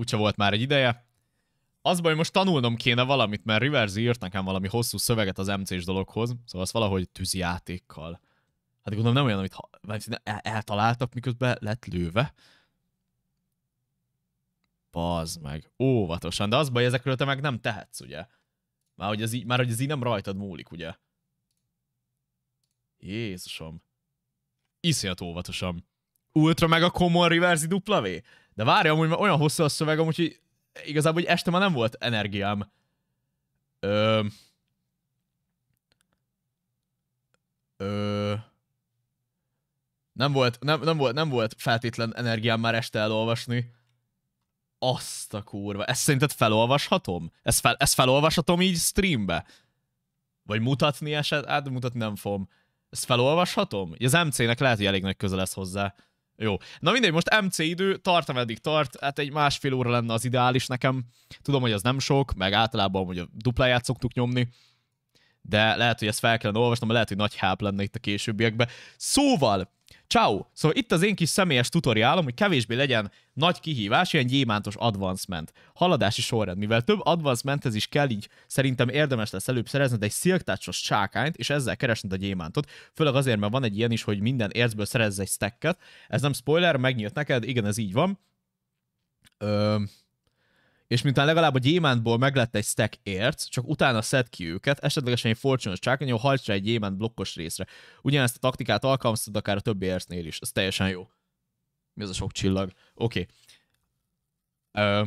úgyse volt már egy ideje. Az baj, most tanulnom kéne valamit, mert Rivers írt nekem valami hosszú szöveget az MC-s dologhoz, szóval az valahogy tűzjátékkal. Hát gondolom nem olyan, amit ha, eltaláltak, miközben lett lőve. Pazd meg, óvatosan, de az baj, ezekről te meg nem tehetsz, ugye? Már hogy ez így, már, hogy ez így nem rajtad múlik, ugye? Jézusom. Iszonyat óvatosan. Ultra meg a Common Reverse W? De várja, amúgy olyan hosszú a szöveg, úgyhogy hogy igazából hogy este már nem volt energiám. Ö... Ö... Nem volt, nem, nem, volt, nem volt feltétlen energiám már este elolvasni. Azt a kurva. Ezt szerinted felolvashatom? Ezt, fel, ezt felolvashatom így streambe? Vagy mutatni eset? Hát mutatni nem fogom. Ezt felolvashatom? Az MC-nek lehet, hogy elég nagy közel lesz hozzá. Jó. Na mindegy, most MC idő, tart ameddig tart, hát egy másfél óra lenne az ideális nekem. Tudom, hogy az nem sok, meg általában hogy a dupláját szoktuk nyomni, de lehet, hogy ezt fel kellene olvasnom, mert lehet, hogy nagy háp lenne itt a későbbiekben. Szóval, Ciao! Szóval itt az én kis személyes tutoriálom, hogy kevésbé legyen nagy kihívás, ilyen gyémántos advancement. Haladási sorrend, mivel több advancementhez is kell, így szerintem érdemes lesz előbb szerezned egy szilktácsos csákányt, és ezzel keresned a gyémántot. Főleg azért, mert van egy ilyen is, hogy minden ércből szerezz egy stacket. Ez nem spoiler, megnyílt neked, igen, ez így van. Ö, és miután legalább a gyémántból meglett egy stack ért, csak utána szed ki őket, esetlegesen egy fortune csákányó hajts rá egy gyémánt blokkos részre. Ugyanezt a taktikát alkalmaztad akár a többi ércnél is, ez teljesen jó. Mi az a sok csillag? Oké. Okay.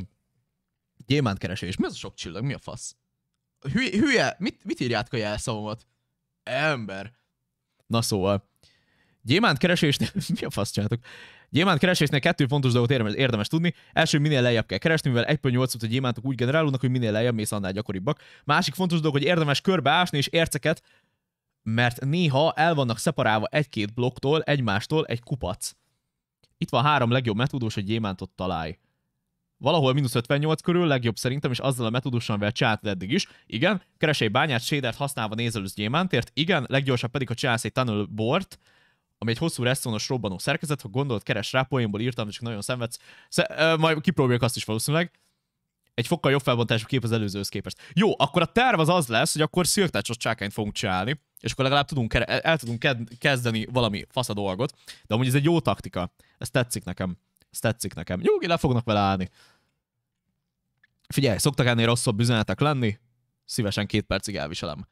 gyémánt keresés. Mi az a sok csillag? Mi a fasz? Hülye, hülye. Mit, mit írját a jelszavomat? Ember. Na szóval. Gyémánt keresés, mi a fasz csináltok? Gyémánt keresésnél kettő fontos dolgot érdemes, érdemes tudni. Első, minél lejjebb kell keresni, mivel 1 8 a gyémántok úgy generálódnak, hogy minél lejjebb mész, annál gyakoribbak. Másik fontos dolog, hogy érdemes körbeásni és érceket, mert néha el vannak szeparálva egy-két blokktól, egymástól egy kupac. Itt van három legjobb metódus, hogy gyémántot találj. Valahol mínusz 58 körül, legjobb szerintem, és azzal a metódussal amivel csinált eddig is. Igen, keres egy bányát, shadert használva nézelősz gyémántért. Igen, leggyorsabb pedig, ha csinálsz egy tunnel board, ami egy hosszú resztonos robbanó szerkezet, ha gondolt, keres rá, poénból írtam, csak nagyon szenvedsz. Sze- ö, majd kipróbáljuk azt is valószínűleg. Egy fokkal jobb felbontású kép az előzőhöz képest. Jó, akkor a terv az az lesz, hogy akkor szilktácsos csákányt fogunk csinálni, és akkor legalább tudunk, el tudunk kezdeni valami fasz a dolgot. De amúgy ez egy jó taktika. Ez tetszik nekem. Ez tetszik nekem. Jó, le fognak vele állni. Figyelj, szoktak ennél rosszabb üzenetek lenni? Szívesen két percig elviselem.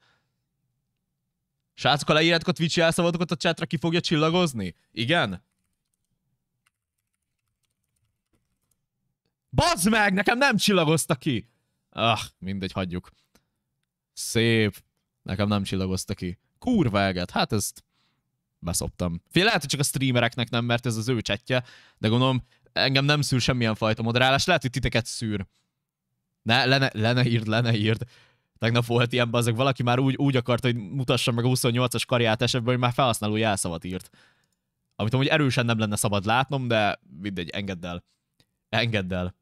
Srácok, ha leírjátok a Twitch jelszavatokat, a chatra ki fogja csillagozni? Igen? Bazd meg! Nekem nem csillagozta ki! Ah, mindegy, hagyjuk. Szép. Nekem nem csillagozta ki. Kurva eget. Hát ezt beszoptam. Fél lehet, hogy csak a streamereknek nem, mert ez az ő csetje, de gondolom engem nem szűr semmilyen fajta moderálás. Lehet, hogy titeket szűr. Ne, le ne, le ne írd, le ne írd. Tegnap volt ilyen bazag, valaki már úgy, úgy akart, hogy mutassa meg a 28-as karját esetben, hogy már felhasználó jelszavat írt. Amit amúgy erősen nem lenne szabad látnom, de mindegy, engedd el. Engedd el.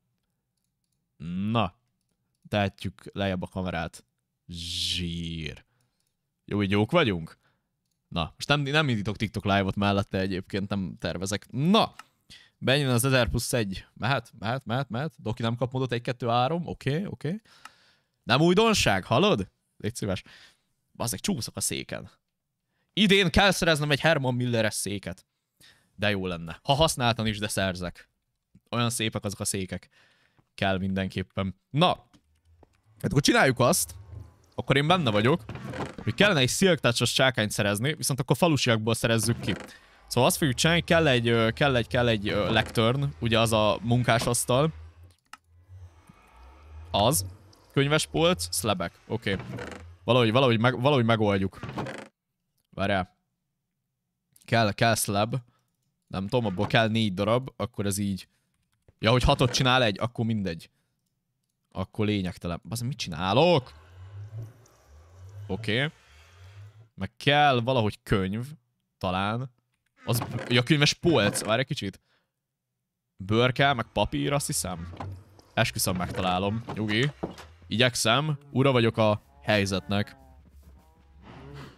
Na. Tehetjük lejjebb a kamerát. Zsír. Jó, így jók vagyunk? Na, most nem, nem indítok TikTok live-ot mellette egyébként, nem tervezek. Na, menjen az 1000 plusz 1. Mehet, mehet, mehet, mehet. Doki nem kap módot 1, 2, 3. Oké, okay, oké. Okay. Nem újdonság, hallod? Légy szíves. Bazzik, csúszok a széken. Idén kell szereznem egy Herman Milleres széket. De jó lenne. Ha használtan is, de szerzek. Olyan szépek azok a székek. Kell mindenképpen. Na, hát akkor csináljuk azt, akkor én benne vagyok, hogy kellene egy szilktácsos csákányt szerezni, viszont akkor falusiakból szerezzük ki. Szóval azt fogjuk csinálni, kell egy, kell egy, kell egy lectern, ugye az a munkásasztal. Az. Könyvespolc, szlebek. Oké. Okay. Valahogy, valahogy, meg, valahogy megoldjuk. Várjál. Kell, kell szleb. Nem tudom, abból kell négy darab, akkor ez így. Ja, hogy hatot csinál egy, akkor mindegy. Akkor lényegtelen. Az mit csinálok? Oké. Okay. Meg kell valahogy könyv, talán. Az, ja, könyves polc, várj egy kicsit. Bőr kell, meg papír, azt hiszem. Esküszöm megtalálom, nyugi. Igyekszem, ura vagyok a helyzetnek.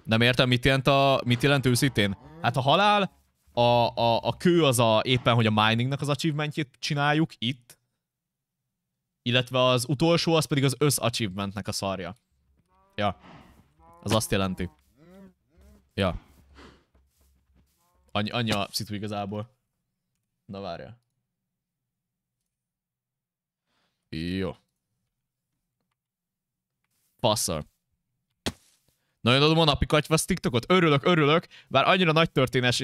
Nem értem, mit jelent, a, mit jelent őszintén? Hát a halál, a, a, a kő az a, éppen, hogy a miningnek az achievementjét csináljuk itt, illetve az utolsó, az pedig az össz achievementnek a szarja. Ja. Az azt jelenti. Ja. Annyi, anya a szitu igazából. Na várja. Jó passzol. Nagyon adom a napi katyvasz TikTokot? Örülök, örülök, bár annyira nagy történés...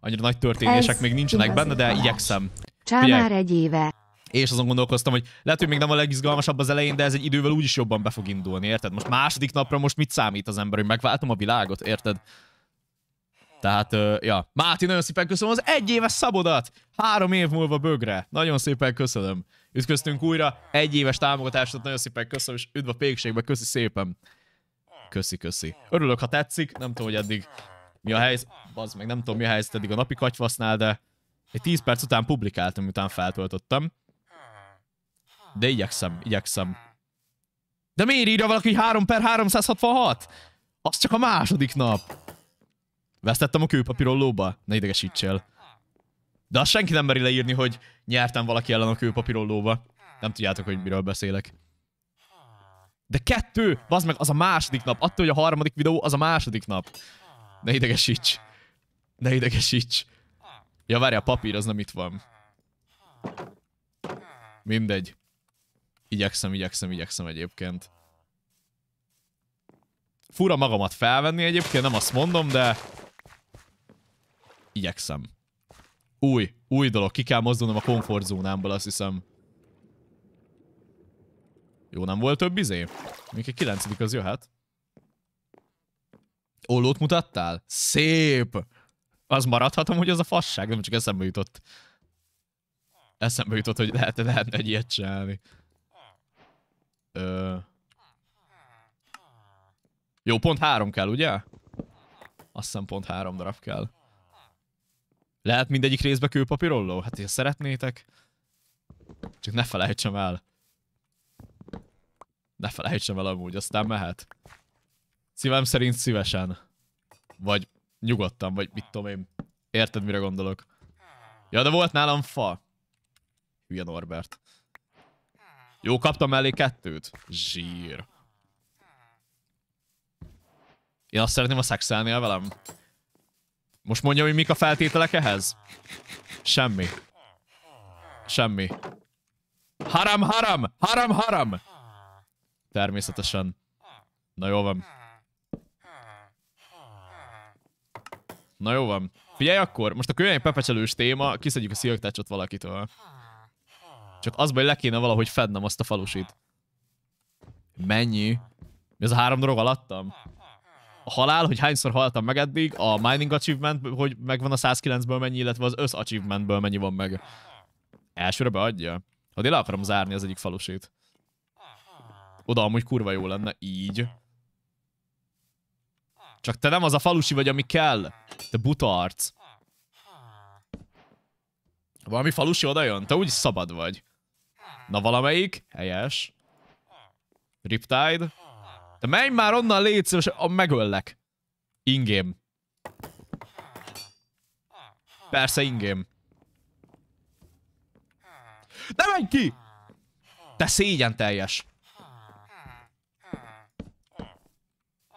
Annyira nagy történések még nincsenek benne, de igyekszem. már egy éve és azon gondolkoztam, hogy lehet, hogy még nem a legizgalmasabb az elején, de ez egy idővel úgyis jobban be fog indulni, érted? Most második napra most mit számít az ember, hogy megváltom a világot, érted? Tehát, ja. Máti, nagyon szépen köszönöm az egyéves szabodat! Három év múlva bögre. Nagyon szépen köszönöm. Ütköztünk újra. Egy éves támogatást, nagyon szépen köszönöm, és üdv a pékségbe, köszi szépen. Köszi, köszi. Örülök, ha tetszik. Nem tudom, hogy eddig mi a helyzet. Bazd meg, nem tudom, mi a helyzet eddig a napi katyvasznál, de egy 10 perc után publikáltam, után feltöltöttem. De igyekszem, igyekszem. De miért írja valaki 3 per 366? Az csak a második nap. Vesztettem a kőpapírollóba? Ne idegesítsél. De azt senki nem meri leírni, hogy nyertem valaki ellen a kőpapírollóba. Nem tudjátok, hogy miről beszélek. De kettő! Bazd meg, az a második nap. Attól, hogy a harmadik videó, az a második nap. Ne idegesíts. Ne idegesíts. Ja, várja, a papír az nem itt van. Mindegy. Igyekszem, igyekszem, igyekszem egyébként. Fura magamat felvenni egyébként, nem azt mondom, de igyekszem. Új, új dolog, ki kell mozdulnom a komfortzónámból, azt hiszem. Jó, nem volt több izé? Még egy kilencedik az jöhet. Ollót mutattál? Szép! Az maradhatom, hogy az a fasság, nem csak eszembe jutott. Eszembe jutott, hogy lehet, lehetne egy ilyet csinálni. Ö... Jó, pont három kell, ugye? Azt hiszem pont három darab kell. Lehet mindegyik részbe kőpapírolló? Hát, ha szeretnétek, csak ne felejtsem el. Ne felejtsem el amúgy, aztán mehet. Szívem szerint szívesen. Vagy nyugodtan, vagy mit tudom én. Érted, mire gondolok. Ja, de volt nálam fa. Hülye Norbert. Jó, kaptam mellé kettőt. Zsír. Én azt szeretném, ha szexelnél velem. Most mondjam, hogy mik a feltételek ehhez? Semmi. Semmi. Haram, haram! Haram, haram! Természetesen. Na jó van. Na jó van. Figyelj akkor, most a könnyen pepecselős téma, kiszedjük a szilagtácsot valakitől. Csak az baj, le kéne valahogy fednem azt a falusit. Mennyi? az a három drog alattam? a halál, hogy hányszor haltam meg eddig, a mining achievement, hogy megvan a 109-ből mennyi, illetve az össz achievementből mennyi van meg. Elsőre beadja. Hát én le akarom zárni az egyik falusét. Oda amúgy kurva jó lenne, így. Csak te nem az a falusi vagy, ami kell. Te buta arc. Valami falusi oda jön? Te úgy szabad vagy. Na valamelyik? Helyes. Riptide. De menj már onnan, légy szíves, megöllek. Ingém. Persze ingém. Ne menj ki! Te szégyen teljes.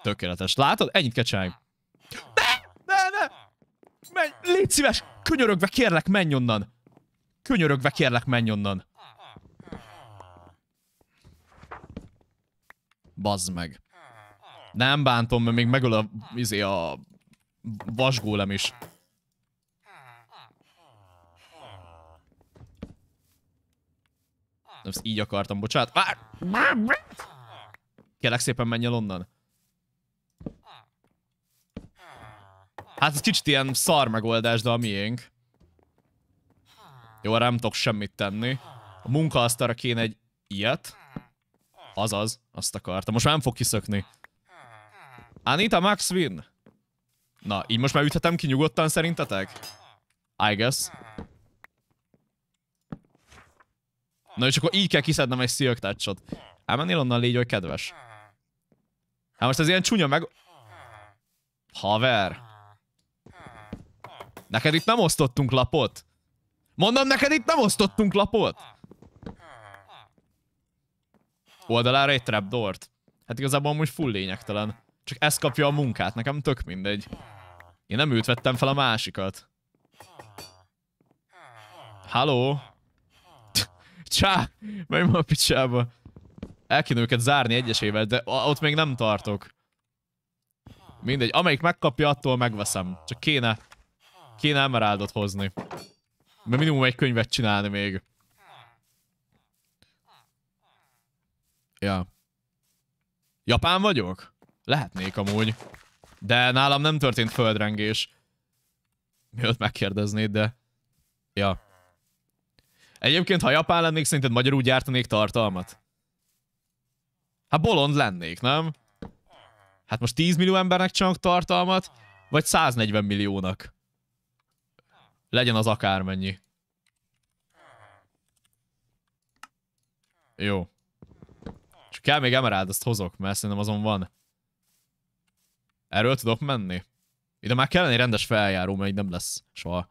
Tökéletes. Látod? Ennyit kecsáj. Ne! Ne, ne! Menj! Légy szíves! Könyörögve kérlek, menj onnan! Könyörögve kérlek, menj onnan! Bazd meg. Nem bántom, mert még megöl a, izé a vasgólem is. Ezt így akartam, bocsánat. Vár! Kérlek szépen menj onnan. Hát ez kicsit ilyen szar megoldás, de a miénk. Jó, nem tudok semmit tenni. A munkaasztalra kéne egy ilyet. Azaz, azt akartam. Most már nem fog kiszökni. Anita Max win. Na, így most már üthetem ki nyugodtan szerintetek? I guess. Na és akkor így kell kiszednem egy Silk Touch-ot. Elmennél onnan légy, hogy kedves. Hát most ez ilyen csúnya meg... Haver. Neked itt nem osztottunk lapot? Mondom, neked itt nem osztottunk lapot? oldalára egy trapdort. Hát igazából most full lényegtelen. Csak ez kapja a munkát, nekem tök mindegy. Én nem őt vettem fel a másikat. Halló? Csá! Menj ma a picsába. El kéne őket zárni egyesével, de ott még nem tartok. Mindegy, amelyik megkapja, attól megveszem. Csak kéne... Kéne emeráldot hozni. Mert minimum egy könyvet csinálni még. Ja. Japán vagyok? Lehetnék amúgy. De nálam nem történt földrengés. Mielőtt megkérdeznéd, de... Ja. Egyébként, ha japán lennék, szerinted magyarul gyártanék tartalmat? Hát bolond lennék, nem? Hát most 10 millió embernek csinálok tartalmat, vagy 140 milliónak? Legyen az akármennyi. Jó. Kell még emerald, azt hozok, mert szerintem azon van. Erről tudok menni? Ide már kellene egy rendes feljáró, mert így nem lesz soha. A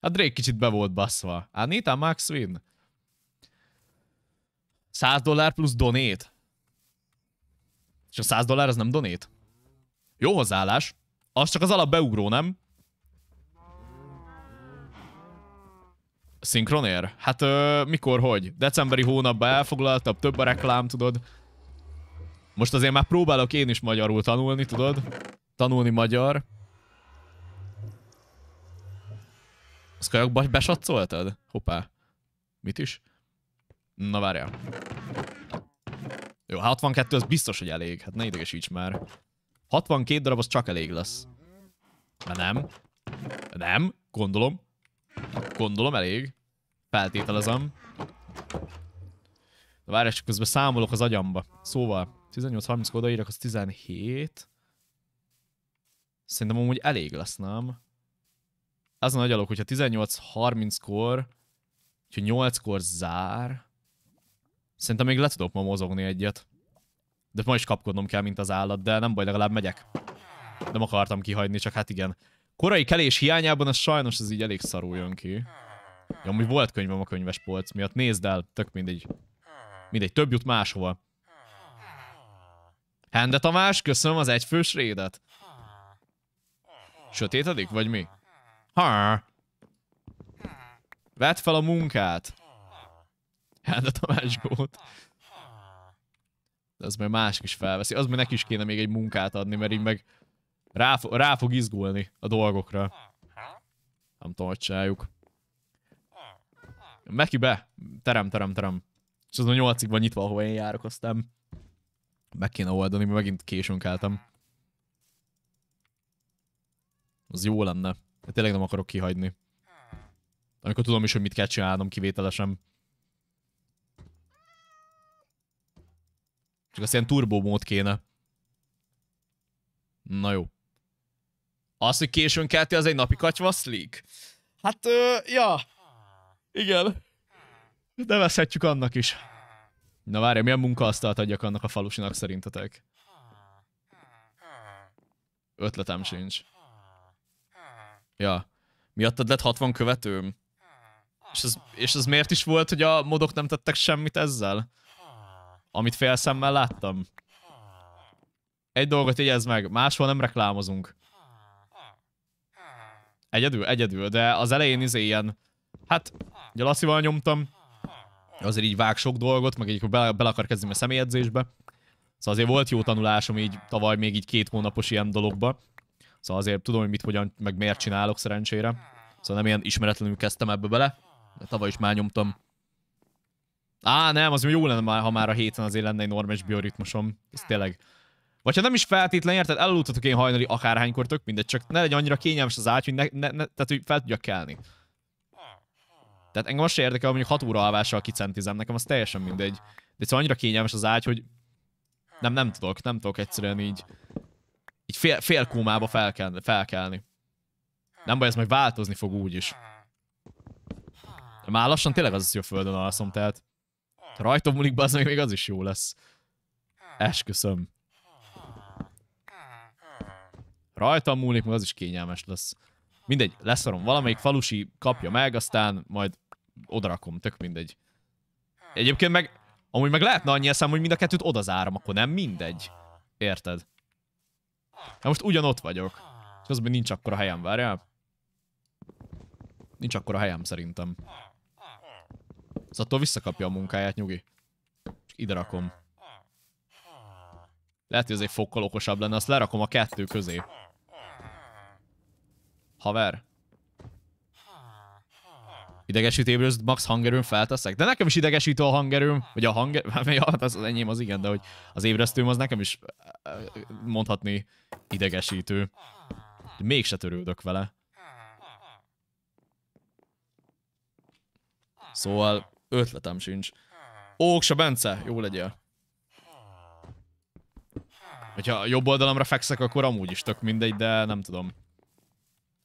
hát Drake kicsit be volt baszva. Anita Max Win. 100 dollár plusz donét. És a 100 dollár az nem donét? Jó hozzáállás. Az csak az alap beugró, nem? Szinkronér? Hát ö, mikor, hogy? Decemberi hónapban elfoglaltabb, több a reklám, tudod? Most azért már próbálok én is magyarul tanulni, tudod? Tanulni magyar. Azt kajakba besatszoltad? Hoppá. Mit is? Na várjál. Jó, 62 hát az biztos, hogy elég. Hát ne idegesíts már. 62 darab az csak elég lesz. De nem. Nem, gondolom. Gondolom elég. Feltételezem. De várj, csak közben számolok az agyamba. Szóval, 18-30 odaírok, az 17. Szerintem amúgy elég lesz, nem? Az a nagy alok, hogyha 18-30-kor, hogyha 8-kor zár, szerintem még le tudok ma mozogni egyet. De ma is kapkodnom kell, mint az állat, de nem baj, legalább megyek. Nem akartam kihagyni, csak hát igen korai kelés hiányában az sajnos ez így elég szarul jön ki. Ja, amúgy volt könyvem a könyves polc miatt, nézd el, tök mindegy. Mindegy, több jut máshova. Hende Tamás, köszönöm az egyfős rédet. Sötétedik, vagy mi? Ha. Vedd fel a munkát. Hende Tamás gót. De az majd másik is felveszi. Az majd neki is kéne még egy munkát adni, mert így meg rá, rá fog izgulni a dolgokra. Nem tudom, hogy csináljuk. Meki be! Terem, terem, terem. És az a nyolcig van nyitva, ahol én járok, aztán meg kéne oldani, mert megint későnk álltam. Az jó lenne. Hát tényleg nem akarok kihagyni. Amikor tudom is, hogy mit kell csinálnom kivételesen. Csak azt ilyen turbó mód kéne. Na jó. Az, hogy későn kelti, az egy napi katyvasz leak. Hát, ö, ja. Igen. de veszhetjük annak is. Na várj, milyen munkaasztalt adjak annak a falusinak szerintetek? Ötletem sincs. Ja. Miattad lett 60 követőm? És ez, és ez miért is volt, hogy a modok nem tettek semmit ezzel? Amit félszemmel láttam. Egy dolgot jegyezd meg, máshol nem reklámozunk. Egyedül? Egyedül, de az elején izé ilyen... Hát, ugye Lassival nyomtam, azért így vág sok dolgot, meg így bele, bele akar kezdeni a személyedzésbe. Szóval azért volt jó tanulásom így tavaly még így két hónapos ilyen dologba. Szóval azért tudom, hogy mit, hogyan, meg miért csinálok szerencsére. Szóval nem ilyen ismeretlenül kezdtem ebbe bele, de tavaly is már nyomtam. Á, nem, az jó lenne, ha már a héten azért lenne egy normális bioritmusom. Ez tényleg vagy ha nem is feltétlen érted, elaludhatok én hajnali akárhánykor, tök mindegy, csak ne legyen annyira kényelmes az ágy, hogy ne, ne, ne, tehát, hogy fel tudjak kelni. Tehát engem most se érdekel, hogy mondjuk 6 óra alvással kicentizem, nekem az teljesen mindegy. De szóval annyira kényelmes az ágy, hogy nem, nem tudok, nem tudok egyszerűen így, így fél, fél kómába felkelni, felkelni. Nem baj, ez majd változni fog úgy is. De már lassan tényleg az, hogy a földön alszom, tehát ha rajtom múlik be, az még az is jó lesz. Esküszöm rajtam múlik, mert az is kényelmes lesz. Mindegy, leszarom, valamelyik falusi kapja meg, aztán majd odarakom, tök mindegy. Egyébként meg, amúgy meg lehetne annyi eszem, hogy mind a kettőt odazárom, akkor nem mindegy. Érted? Na hát most ugyanott vagyok. És az, nincs akkora helyem, várjál. Nincs akkora helyem szerintem. Az attól szóval visszakapja a munkáját, nyugi. Csak ide rakom. Lehet, hogy ez egy fokkal okosabb lenne, azt lerakom a kettő közé. Haver. Idegesítéből max hangerőm felteszek? De nekem is idegesítő a hangerőm, vagy a hanger... Ja, az, hát az enyém az igen, de hogy az ébresztőm az nekem is eh, mondhatni idegesítő. De mégse törődök vele. Szóval ötletem sincs. Óksa Bence, jó legyél. Hogyha jobb oldalamra fekszek, akkor amúgy is tök mindegy, de nem tudom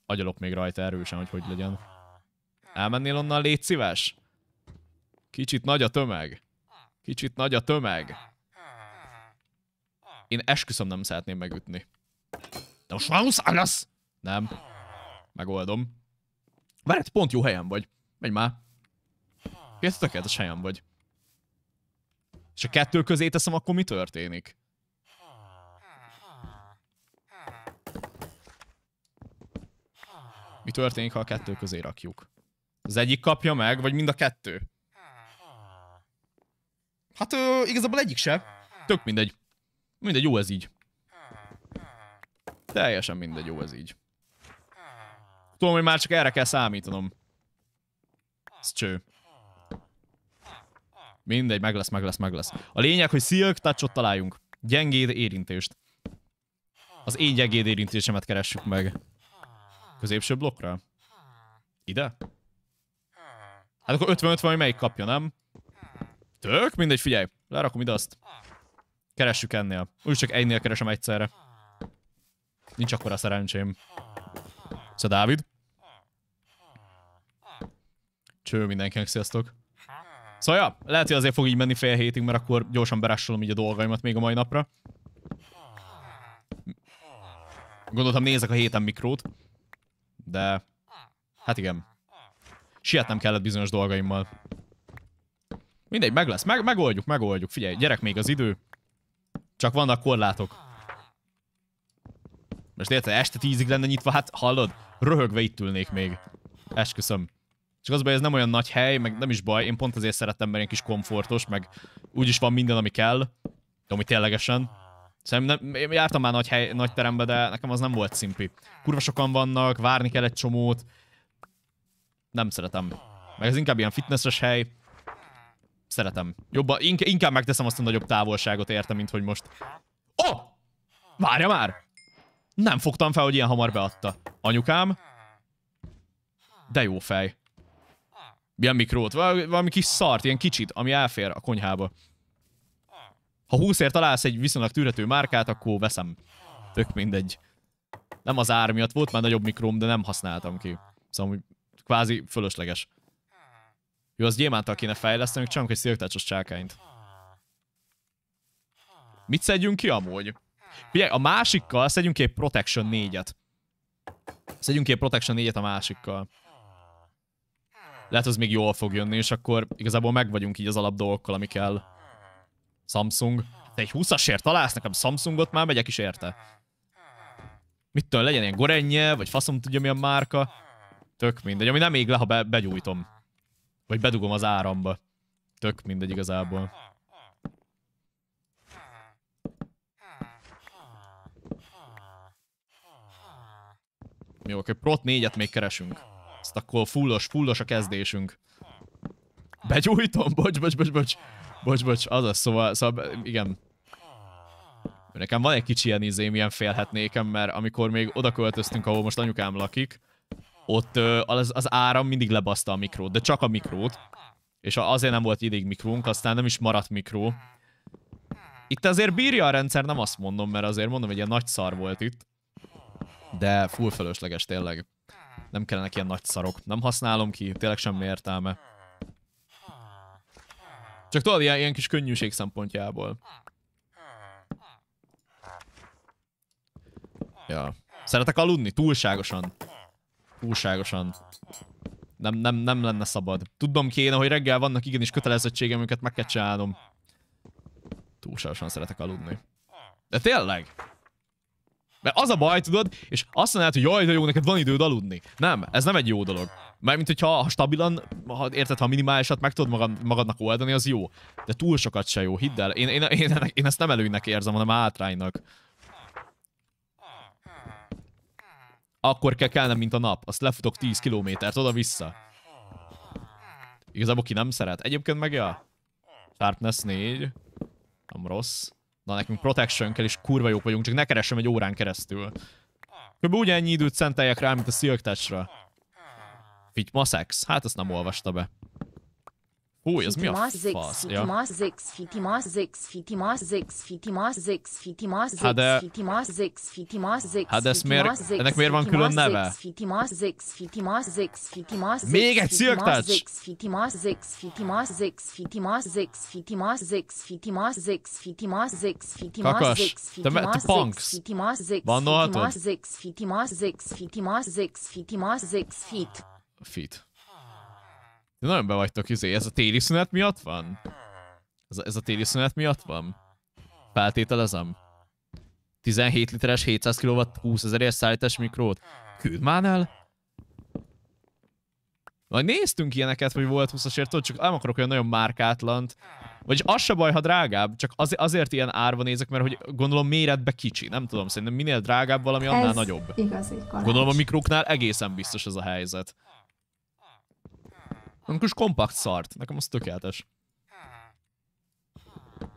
agyalok még rajta erősen, hogy hogy legyen. Ah. Elmennél onnan, légy szíves? Kicsit nagy a tömeg. Kicsit nagy a tömeg. Én esküszöm nem szeretném megütni. De most már lesz! Nem. Megoldom. Várj, pont jó helyen vagy. Megy már. Kérdez, hát, tökéletes helyen vagy. És a kettő közé teszem, akkor mi történik? Mi történik, ha a kettő közé rakjuk? Az egyik kapja meg, vagy mind a kettő? Hát ö, igazából egyik se. Tök mindegy. Mindegy, jó ez így. Teljesen mindegy, jó ez így. Tudom, hogy már csak erre kell számítanom. Ez cső. Mindegy, meg lesz, meg lesz, meg lesz. A lényeg, hogy silk touchot találjunk. Gyengéd érintést. Az én gyengéd érintésemet keressük meg. Középső blokkra? Ide? Hát akkor 55 van, hogy melyik kapja, nem? Tök mindegy, figyelj. Lerakom ide azt. Keressük ennél. Úgy csak egynél keresem egyszerre. Nincs akkora szerencsém. Szóval Dávid? Cső mindenkinek, sziasztok. Szóval ja, lehet, hogy azért fog így menni fél hétig, mert akkor gyorsan berassolom így a dolgaimat még a mai napra. Gondoltam nézek a héten mikrót de hát igen. Sietnem kellett bizonyos dolgaimmal. Mindegy, meg lesz. Meg, megoldjuk, megoldjuk. Figyelj, gyerek még az idő. Csak vannak korlátok. Most érted, este tízig lenne nyitva, hát hallod? Röhögve itt ülnék még. Esküszöm. Csak az baj, ez nem olyan nagy hely, meg nem is baj, én pont azért szerettem, mert ilyen kis komfortos, meg úgyis van minden, ami kell. Ami ténylegesen. Szerintem nem, jártam már nagy, hely, nagy terembe, de nekem az nem volt szimpi. Kurva sokan vannak, várni kell egy csomót. Nem szeretem. Meg ez inkább ilyen fitnesses hely. Szeretem. Jobba, ink inkább megteszem azt a nagyobb távolságot érte, mint hogy most. Oh! Várja már! Nem fogtam fel, hogy ilyen hamar beadta. Anyukám. De jó fej. Milyen mikrót? Valami kis szart, ilyen kicsit, ami elfér a konyhába. Ha 20-ért találsz egy viszonylag tűrhető márkát, akkor veszem. Tök mindegy. Nem az ár miatt volt már nagyobb mikrom, de nem használtam ki. Szóval hogy kvázi fölösleges. Jó, az gyémántal kéne fejleszteni, csak egy sziltácsos csákányt. Mit szedjünk ki amúgy? Figyelj, a másikkal szedjünk ki egy Protection 4-et. Szedjünk ki egy Protection 4-et a másikkal. Lehet, az még jól fog jönni, és akkor igazából meg vagyunk így az alap dolgokkal, ami kell. Samsung. Te egy 20-asért találsz nekem Samsungot, már megyek is érte. Mittől legyen ilyen gorenje, vagy faszom tudja milyen márka. Tök mindegy, ami nem ég le, ha be begyújtom. Vagy bedugom az áramba. Tök mindegy igazából. Jó, oké, Prot 4-et még keresünk. Ezt akkor fullos, fullos a kezdésünk. Begyújtom, bocs, bocs, bocs, bocs. Bocs, bocs, azaz, szóval, szóval igen. Nekem van egy kicsi ilyen izém, ilyen félhetnékem, mert amikor még oda költöztünk, ahol most anyukám lakik, ott az, az áram mindig lebaszta a mikrót, de csak a mikrót. És azért nem volt idég mikrónk, aztán nem is maradt mikró. Itt azért bírja a rendszer, nem azt mondom, mert azért mondom, hogy ilyen nagy szar volt itt. De full fölösleges tényleg. Nem kellenek ilyen nagy szarok. Nem használom ki, tényleg semmi értelme. Csak tudod, ilyen, ilyen kis könnyűség szempontjából. Ja. Szeretek aludni? Túlságosan. Túlságosan. Nem, nem, nem lenne szabad. Tudom kéne, hogy reggel vannak igenis kötelezettségem, amiket meg kell csinálnom. Túlságosan szeretek aludni. De tényleg? Mert az a baj, tudod, és azt mondanád, hogy jaj, de jó, neked van időd aludni. Nem, ez nem egy jó dolog. Mármint, hogyha ha stabilan, ha, érted, ha minimálisat meg tudod magad, magadnak oldani, az jó. De túl sokat se jó, hidd el. Én, én, én, én, én ezt nem előnynek érzem, hanem átránynak. Akkor kell kelnem, mint a nap. Azt lefutok 10 kilométert oda-vissza. Igazából ki nem szeret. Egyébként meg a. Sharpness 4. Nem rossz. Na, nekünk protection kell, és kurva jók vagyunk, csak ne keressem egy órán keresztül. Kb. ugyanennyi időt szenteljek rá, mint a Silk Pitty Massex? Hát azt nem olvasta be. Húj, ez mi a fasz? Ja. Hát de... Hát miért... Ennek miért van külön neve? Még egy szilktács! Kakas, te, te punks! Van nohatod? fit. De nagyon be vagytok, izé. Ez a téli szünet miatt van? Ez a, ez a téli szünet miatt van? Feltételezem. 17 literes, 700 kW, 20 ezerért szállítás mikrót. Küld már el! Vagy néztünk ilyeneket, hogy volt 20-asért, csak nem akarok olyan nagyon márkátlant. Vagy az se baj, ha drágább, csak az, azért ilyen árva nézek, mert hogy gondolom méretbe kicsi, nem tudom, szerintem minél drágább valami, annál ez nagyobb. Igaz, Gondolom a mikróknál egészen biztos ez a helyzet. Nem kis kompakt szart. Nekem az tökéletes.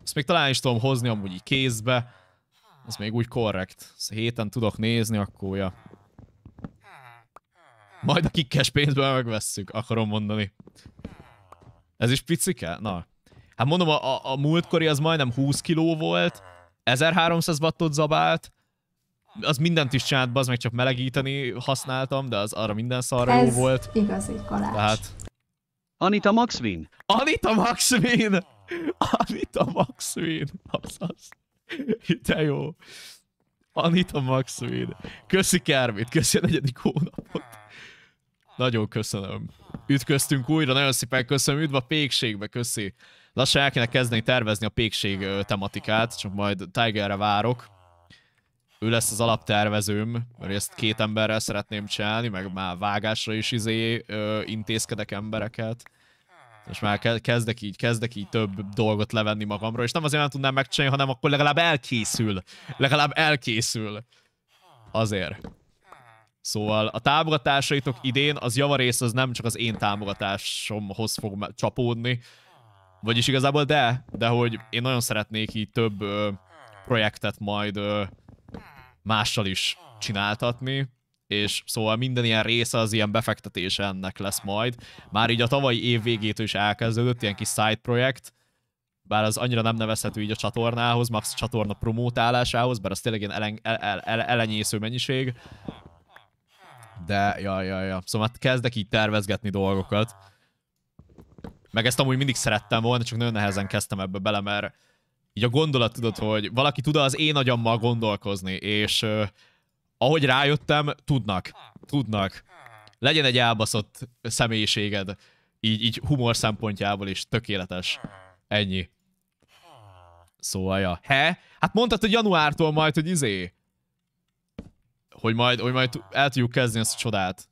Ezt még talán is tudom hozni amúgy így kézbe. Ez még úgy korrekt. Ezt héten tudok nézni, akkor ja. Majd a kikkes pénzből megvesszük, akarom mondani. Ez is picike? Na. Hát mondom, a, a, a múltkori az majdnem 20 kiló volt, 1300 wattot zabált, az mindent is csinált, az meg csak melegíteni használtam, de az arra minden szarra jó volt. igazi kalács. Tehát Anita Maxwin. Anita Maxwin! Anita Maxwin! Azaz. Te jó. Anita Maxwin. Köszi Kármit, köszi a negyedik hónapot. Nagyon köszönöm. Ütköztünk újra, nagyon szépen köszönöm. Üdv a pékségbe, köszi. Lassan el kéne kezdeni tervezni a pékség tematikát, csak majd Tigerre várok ő lesz az alaptervezőm, mert ezt két emberrel szeretném csinálni, meg már vágásra is izé ö, intézkedek embereket. És már kezdek így, kezdek így több dolgot levenni magamról, és nem azért nem tudnám megcsinálni, hanem akkor legalább elkészül. Legalább elkészül. Azért. Szóval a támogatásaitok idén az javarész az nem csak az én támogatásomhoz fog csapódni, vagyis igazából de, de hogy én nagyon szeretnék így több ö, projektet majd ö, mással is csináltatni, és szóval minden ilyen része az ilyen befektetése ennek lesz majd. Már így a tavalyi év végétől is elkezdődött, ilyen kis side projekt, bár az annyira nem nevezhető így a csatornához, max csatorna promótálásához, bár az tényleg ilyen elen, el, el, el, elenyésző mennyiség. De, ja, ja, ja. Szóval hát kezdek így tervezgetni dolgokat. Meg ezt amúgy mindig szerettem volna, csak nagyon nehezen kezdtem ebbe bele, mert így a gondolat tudod, hogy valaki tud az én agyammal gondolkozni, és uh, ahogy rájöttem, tudnak, tudnak. Legyen egy elbaszott személyiséged, így, így humor szempontjából is tökéletes. Ennyi. Szóval, ja. He? Hát mondtad, hogy januártól majd, hogy izé. Hogy majd, hogy majd el tudjuk kezdeni ezt a csodát.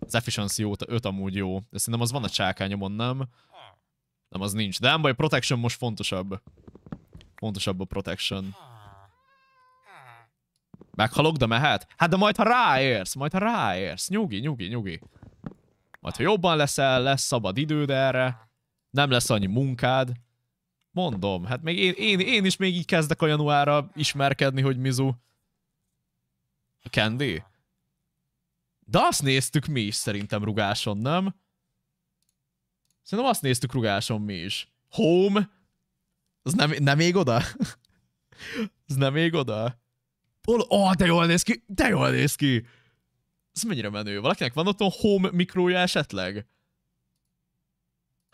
Az efficiency 5 amúgy jó. De szerintem az van a csákányomon, nem? Nem, az nincs. De nem baj, protection most fontosabb. Pontosabb a protection. Meghalok, de mehet? Hát de majd ha ráérsz, majd ha ráérsz. Nyugi, nyugi, nyugi. Majd ha jobban leszel, lesz szabad időd erre. Nem lesz annyi munkád. Mondom, hát még én, én, én is még így kezdek a januárra ismerkedni, hogy Mizu. A Candy? De azt néztük mi is szerintem rugáson, nem? Szerintem azt néztük rugáson mi is. Home, az nem, nem ég oda? Az nem ég oda? Hol? Ó, oh, de jól néz ki! De jól néz ki! Ez mennyire menő. Valakinek van otthon home mikrója esetleg?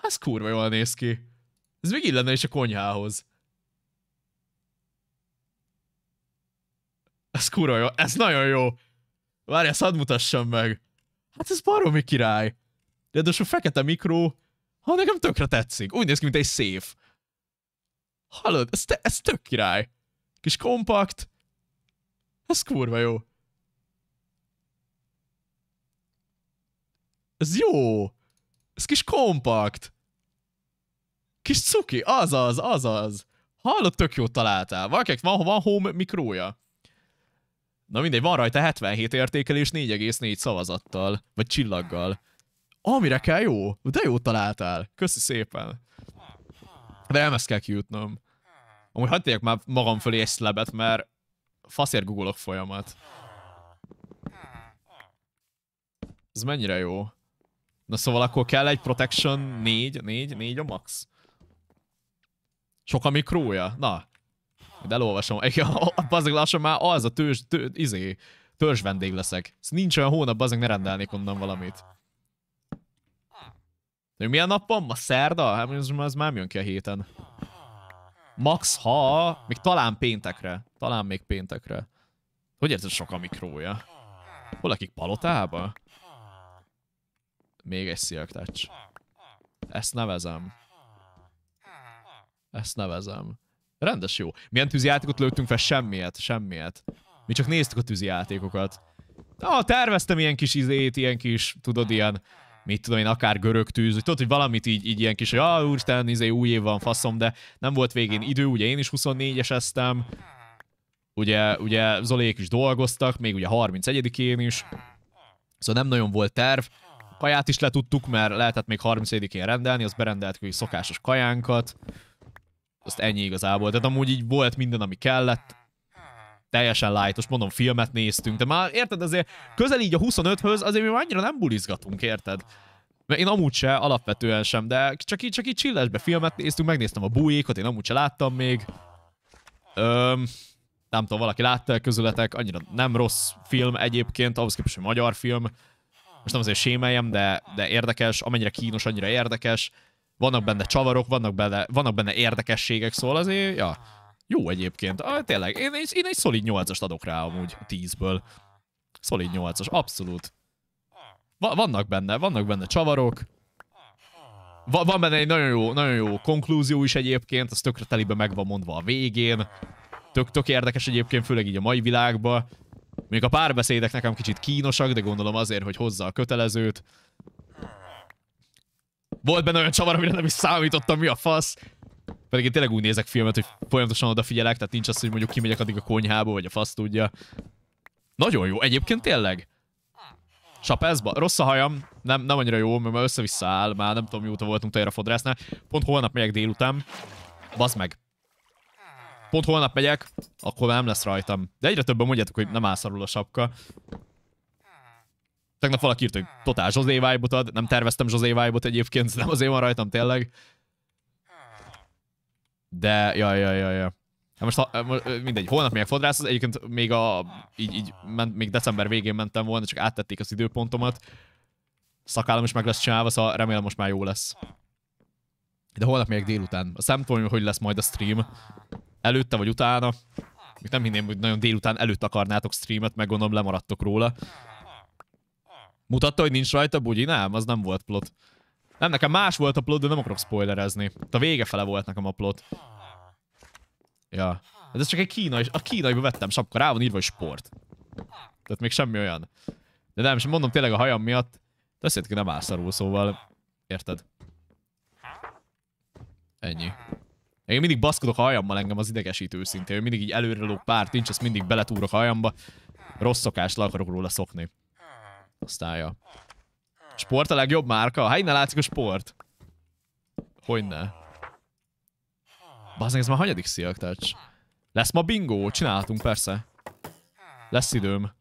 Ez kurva jól néz ki. Ez még illene is a konyhához. Ez kurva jó. Ez nagyon jó. Várj, ezt hadd mutassam meg. Hát ez baromi király. De a fekete mikró, ha nekem tökre tetszik. Úgy néz ki, mint egy szép. Hallod, ez, te, ez tök király. Kis kompakt. Ez kurva jó. Ez jó. Ez kis kompakt. Kis cuki, azaz, azaz. Hallod, tök jó találtál. Valakinek van, van home mikrója. Na mindegy, van rajta 77 értékelés 4,4 szavazattal, vagy csillaggal. Amire kell jó? De jó találtál. Köszi szépen. De nem ezt kell kijutnom. Amúgy hagyd tegyek már magam fölé egy szlebet, mert faszért googolok folyamat. Ez mennyire jó. Na szóval akkor kell egy protection 4, 4, 4 a max. Sok a mikrója? Na. De elolvasom. Bazeg lassan már az a tőzs, tő, izé, törzs vendég leszek. Ez nincs olyan hónap, bazeg ne rendelnék onnan valamit. De milyen nap van? Ma szerda? Hát ez már Mi jön ki a héten. Max ha, még talán péntekre. Talán még péntekre. Hogy érzed sok a mikrója? Hol lakik palotába? Még egy Silk Touch. Ezt nevezem. Ezt nevezem. Rendes jó. Milyen tűzijátékot lőttünk fel? Semmiet, semmiet. Mi csak néztük a tűzijátékokat. Na, ah, terveztem ilyen kis izét, ilyen kis, tudod, ilyen mit tudom én, akár görög tűz, hogy tudod, hogy valamit így, így ilyen kis, hogy ah, úristen, izé, új év van, faszom, de nem volt végén idő, ugye én is 24-eseztem, ugye, ugye Zolék is dolgoztak, még ugye 31-én is, szóval nem nagyon volt terv, kaját is letudtuk, mert lehetett még 31-én rendelni, az berendeltük szokásos kajánkat, azt ennyi igazából, tehát amúgy így volt minden, ami kellett, teljesen most mondom, filmet néztünk, de már érted, azért közel így a 25-höz, azért mi már annyira nem bulizgatunk, érted? Mert én amúgy se, alapvetően sem, de csak így, csak így csillesbe filmet néztünk, megnéztem a bújékot, én amúgy se láttam még. Öm, nem tudom, valaki látta el közületek, annyira nem rossz film egyébként, ahhoz képest, hogy magyar film. Most nem azért sémeljem, de, de érdekes, amennyire kínos, annyira érdekes. Vannak benne csavarok, vannak benne, vannak benne érdekességek, szóval azért, ja. Jó egyébként, ah, tényleg, én, egy, én egy szolid 8-ast adok rá amúgy 10-ből. Szolid 8-as, abszolút. Va- vannak benne, vannak benne csavarok. Va- van benne egy nagyon jó, nagyon jó konklúzió is egyébként, az tökre telibe meg van mondva a végén. Tök, tök érdekes egyébként, főleg így a mai világban. Még a párbeszédek nekem kicsit kínosak, de gondolom azért, hogy hozza a kötelezőt. Volt benne olyan csavar, amire nem is számítottam, mi a fasz. Pedig én tényleg úgy nézek filmet, hogy folyamatosan odafigyelek, tehát nincs az, hogy mondjuk kimegyek addig a konyhába, vagy a fasz tudja. Nagyon jó, egyébként tényleg. Csapezba, Rossz a hajam, nem, nem annyira jó, mert már össze-vissza áll, már nem tudom mióta voltunk tajra fodrásznál. Pont holnap megyek délután. Bazd meg. Pont holnap megyek, akkor nem lesz rajtam. De egyre többen mondjátok, hogy nem ászarul a sapka. Tegnap valaki írt, hogy totál Zsozé ad, nem terveztem Zsozé egyébként, nem azért van rajtam tényleg. De, ja, ja, ja, ja. Hát most, ha, eh, most eh, mindegy, holnap még fodrász, egyébként még a, így, így ment, még december végén mentem volna, csak áttették az időpontomat. Szakállam is meg lesz csinálva, szóval remélem most már jó lesz. De holnap még délután. A nem tudom, hogy lesz majd a stream. Előtte vagy utána. Még nem hinném, hogy nagyon délután előtt akarnátok streamet, meg gondolom lemaradtok róla. Mutatta, hogy nincs rajta bugyi? Nem, az nem volt plot. Nem, nekem más volt a plot, de nem akarok spoilerezni. A vége fele volt nekem a plot. Ja. Hát ez csak egy kínai, a kínaiba vettem sapka, rá van írva, hogy sport. Tehát még semmi olyan. De nem, sem mondom tényleg a hajam miatt, de szét nem álszarul, szóval... Érted? Ennyi. Én mindig baszkodok a hajammal, engem az idegesítő őszintén, mindig így lók párt nincs, ezt mindig beletúrok a hajamba. Rossz szokás, le akarok róla szokni. Aztán ja. Sport a legjobb márka? Hát innen látszik a sport. Hogyne. Bazdmeg, ez már hanyadik Silk Lesz ma bingo? Csinálhatunk, persze. Lesz időm.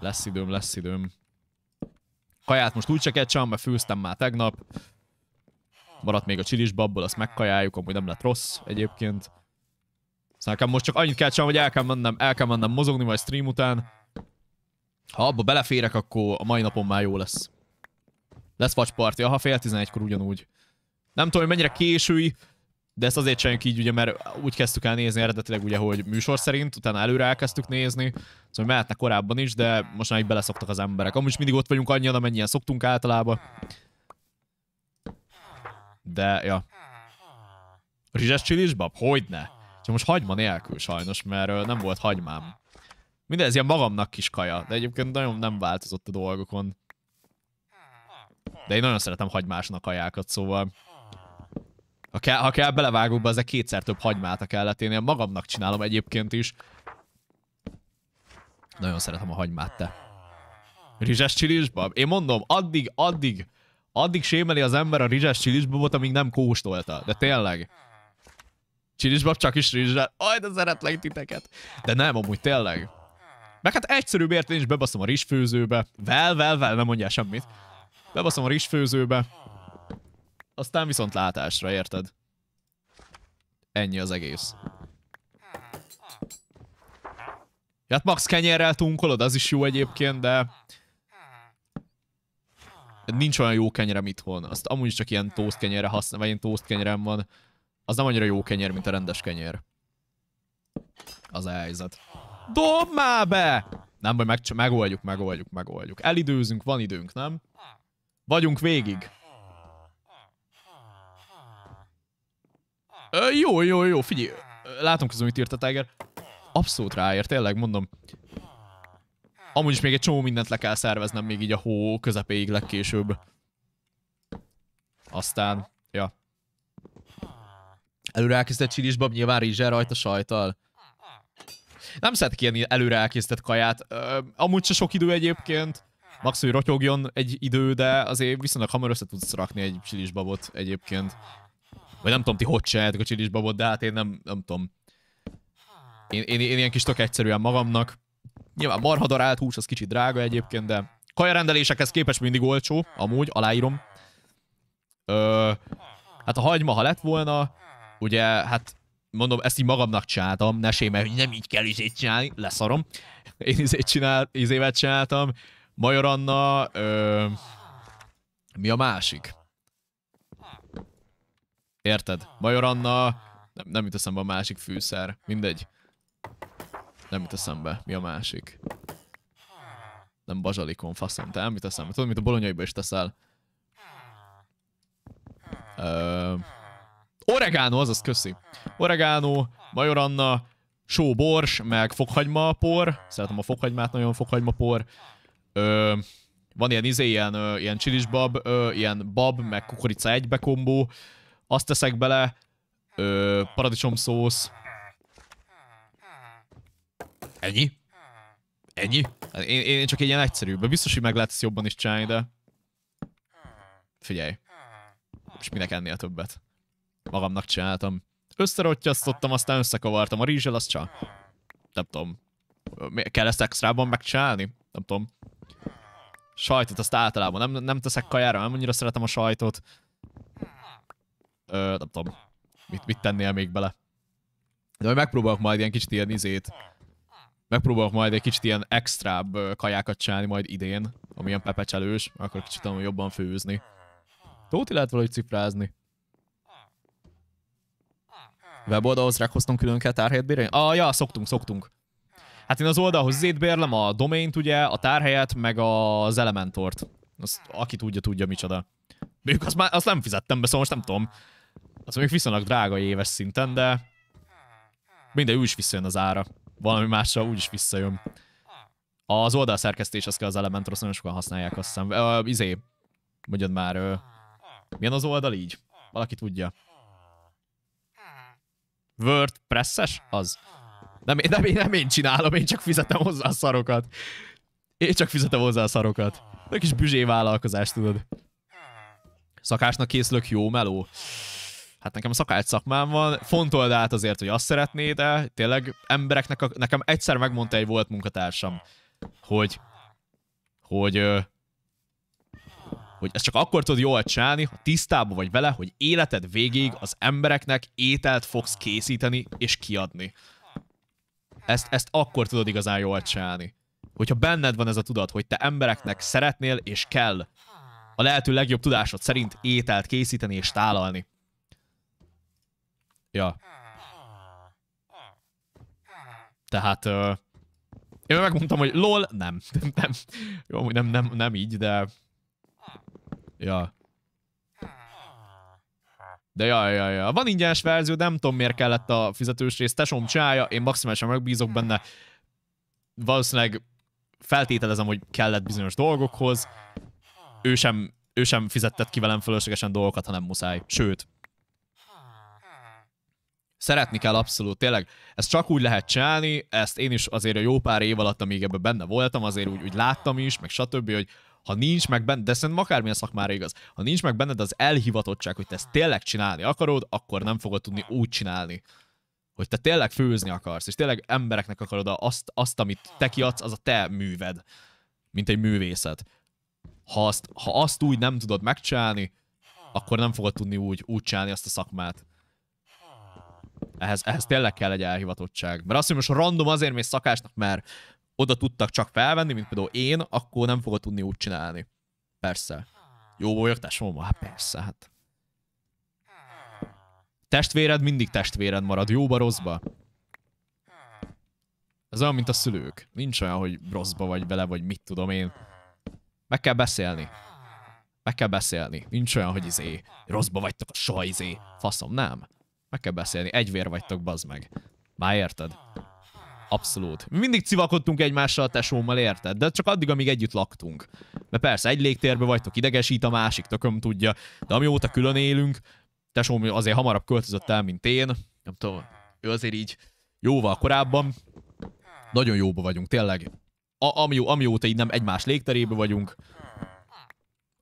Lesz időm, lesz időm. Kaját most úgy csak ecsem, mert főztem már tegnap. Maradt még a csilis babból, azt megkajáljuk, amúgy nem lett rossz egyébként. Szóval nekem most csak annyit kell csinálni, hogy el kell mennem, el kell mennem mozogni majd stream után. Ha abba beleférek, akkor a mai napon már jó lesz. Lesz vacsparti, ha fél tizenegykor ugyanúgy. Nem tudom, hogy mennyire késői, de ezt azért csináljuk így, ugye, mert úgy kezdtük el nézni eredetileg, ugye, hogy műsor szerint, utána előre elkezdtük nézni, szóval mehetne korábban is, de most már így beleszoktak az emberek. Amúgy is mindig ott vagyunk annyian, amennyien szoktunk általában. De, ja. Rizses csilisbab? Hogyne? Csak most hagyma nélkül sajnos, mert nem volt hagymám. Minden ez ilyen magamnak kis kaja, de egyébként nagyon nem változott a dolgokon. De én nagyon szeretem hagymásnak kajákat, szóval... Ha kell, ha kell belevágok be, ezek kétszer több hagymát a kellett. Én magamnak csinálom egyébként is. Nagyon szeretem a hagymát, te. Rizses csilisbab? Én mondom, addig, addig, addig sémeli az ember a rizses csilisbabot, amíg nem kóstolta. De tényleg. Csilisbab csak is rizsre. Aj, de szeretlek titeket. De nem, amúgy tényleg. Meg hát egyszerűbb ért, én is bebaszom a rizsfőzőbe. Vel, vel, vel, nem mondjál semmit. Bebaszom a rizsfőzőbe. Aztán viszont látásra, érted? Ennyi az egész. Ja, hát max kenyerrel tunkolod, az is jó egyébként, de... Nincs olyan jó kenyerem itthon. Azt amúgy csak ilyen toast kenyerre használ, vagy én toast kenyerem van. Az nem annyira jó kenyér, mint a rendes kenyér. Az a helyzet. Dob már be! Nem, vagy meg, megoldjuk, megoldjuk, megoldjuk. Elidőzünk, van időnk, nem? Vagyunk végig. Ö, jó, jó, jó, figyelj. Látom közül, mit írt a Tiger. Abszolút ráért, tényleg mondom. Amúgy is még egy csomó mindent le kell szerveznem még így a hó közepéig legkésőbb. Aztán, ja. Előre elkezdett csilisbab, nyilván rizsel rajta sajtal. Nem szed ki ilyen előre elkészített kaját. Amúgy se sok idő egyébként. Max, hogy rotyogjon egy idő, de azért viszonylag hamar össze tudsz rakni egy csilis babot egyébként. Vagy nem tudom, ti hogy se a csilis babot, de hát én nem, nem tudom. Én, én, én ilyen kis tök egyszerűen magamnak. Nyilván marhadarált hús, az kicsit drága egyébként, de kajarendelésekhez képest mindig olcsó, amúgy, aláírom. Ö, hát a hagyma, ha lett volna, ugye, hát mondom, ezt így magamnak csináltam, ne sémel, mert nem így kell izét csinálni, leszarom. Én izét csinál, izévet csináltam, Major Anna, ö, mi a másik? Érted? Major Anna, nem, nem jut eszembe a másik fűszer, mindegy. Nem jut eszembe, mi a másik? Nem bazsalikon, faszom, te nem jut eszembe. Tudod, mint a bolonyaiba is teszel. Ö, Oregano, azaz köszi. Oregano, majoranna, Anna, só bors, meg fokhagyma por. Szeretem a fokhagymát, nagyon fokhagyma por. Ö, van ilyen izé, ilyen, ö, ilyen csilisbab, ö, ilyen bab, meg kukorica egybe kombó. Azt teszek bele, ö, szósz. Ennyi? Ennyi? Én, én csak egy ilyen egyszerűbb. Biztos, hogy meg lehet ezt jobban is csinálni, de... Figyelj. És minek ennél többet? magamnak csináltam. Összerottyasztottam, aztán összekavartam a rizsel, azt csak... Nem tudom. Kell ezt extrában megcsinálni? Nem tudom. Sajtot azt általában nem, nem teszek kajára, nem annyira szeretem a sajtot. Ö, nem tudom. Mit, mit tennél még bele? De majd megpróbálok majd ilyen kicsit ilyen izét. Megpróbálok majd egy kicsit ilyen extrább kajákat csinálni majd idén, ami ilyen pepecselős, akkor kicsit tudom jobban főzni. Tóti lehet valahogy cifrázni. Weboldalhoz rákoztunk külön kell tárhelyet bérelni? Ah, ja, szoktunk, szoktunk. Hát én az oldalhoz zét bérlem, a domaint ugye, a tárhelyet, meg az Elementort. Azt, aki tudja, tudja micsoda. Mondjuk azt, már, azt nem fizettem be, szóval most nem tudom. Az még viszonylag drága éves szinten, de... Minden úgy is visszajön az ára. Valami másra úgy is visszajön. Az oldalszerkesztés, az kell az Elementor, azt nagyon sokan használják, azt hiszem. Ö, izé, mondjad már, ö, milyen az oldal így? Valaki tudja. WordPress-es? Az. Nem, nem, nem én csinálom, én csak fizetem hozzá a szarokat. Én csak fizetem hozzá a szarokat. Egy kis büzsé vállalkozás, tudod. Szakásnak készülök, jó meló. Hát nekem szakács szakmám van, fontold át azért, hogy azt szeretnéd, de tényleg embereknek, a, nekem egyszer megmondta egy volt munkatársam, hogy, hogy hogy ezt csak akkor tudod jól csinálni, ha tisztában vagy vele, hogy életed végéig az embereknek ételt fogsz készíteni és kiadni. Ezt, ezt akkor tudod igazán jól csinálni. Hogyha benned van ez a tudat, hogy te embereknek szeretnél és kell a lehető legjobb tudásod szerint ételt készíteni és tálalni. Ja. Tehát... Uh, én megmondtam, hogy lol, nem. nem, nem. Jó, nem, nem, nem így, de Ja. De ja, ja, ja. Van ingyenes verzió, de nem tudom miért kellett a fizetős rész. Tesom csája, én maximálisan megbízok benne. Valószínűleg feltételezem, hogy kellett bizonyos dolgokhoz. Ő sem, ő sem fizetett ki velem fölöslegesen dolgokat, hanem muszáj. Sőt. Szeretni kell abszolút, tényleg. Ezt csak úgy lehet csinálni, ezt én is azért a jó pár év alatt, amíg ebben benne voltam, azért úgy, úgy láttam is, meg stb., hogy ha nincs meg benned, de szerintem akármilyen szakmára igaz, ha nincs meg benned az elhivatottság, hogy te ezt tényleg csinálni akarod, akkor nem fogod tudni úgy csinálni, hogy te tényleg főzni akarsz, és tényleg embereknek akarod azt, azt amit te kiadsz, az a te műved, mint egy művészet. Ha azt, ha azt úgy nem tudod megcsinálni, akkor nem fogod tudni úgy, úgy csinálni azt a szakmát. Ehhez, ehhez tényleg kell egy elhivatottság. Mert azt, hogy most random azért mész szakásnak, mert, oda tudtak csak felvenni, mint például én, akkor nem fogod tudni úgy csinálni. Persze. Jó vagyok, tesóm? Hát persze, hát. Testvéred mindig testvéred marad, jóba, rosszba. Ez olyan, mint a szülők. Nincs olyan, hogy rosszba vagy vele, vagy mit tudom én. Meg kell beszélni. Meg kell beszélni. Nincs olyan, hogy izé, rosszba vagytok, soha izé. Faszom, nem. Meg kell beszélni. Egy vér vagytok, bazd meg. Már érted? Abszolút. Mindig civakodtunk egymással a tesómmal, érted? De csak addig, amíg együtt laktunk. Mert persze, egy légtérbe vagytok, idegesít a másik, tököm tudja. De amióta külön élünk, tesóm azért hamarabb költözött el, mint én. Nem tudom, ő azért így jóval korábban. Nagyon jóba vagyunk, tényleg. A, ami, amióta így nem egymás légterébe vagyunk,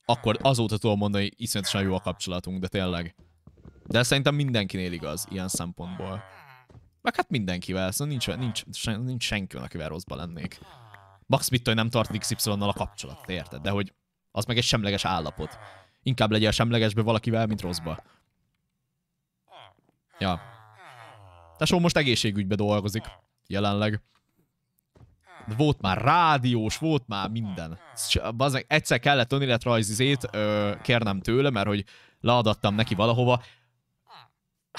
akkor azóta tudom mondani, hogy iszonyatosan jó a kapcsolatunk, de tényleg. De szerintem mindenkinél igaz, ilyen szempontból. Meg hát mindenkivel, szóval nincs, nincs, nincs senki, akivel rosszba lennék. Max mit, hogy nem tart XY-nal a kapcsolatot, érted? De hogy az meg egy semleges állapot. Inkább legyél semlegesbe valakivel, mint rosszba. Ja. Tesó most egészségügybe dolgozik. Jelenleg. De volt már rádiós, volt már minden. Bazeg, egyszer kellett önéletrajzizét ö, kérnem tőle, mert hogy leadattam neki valahova.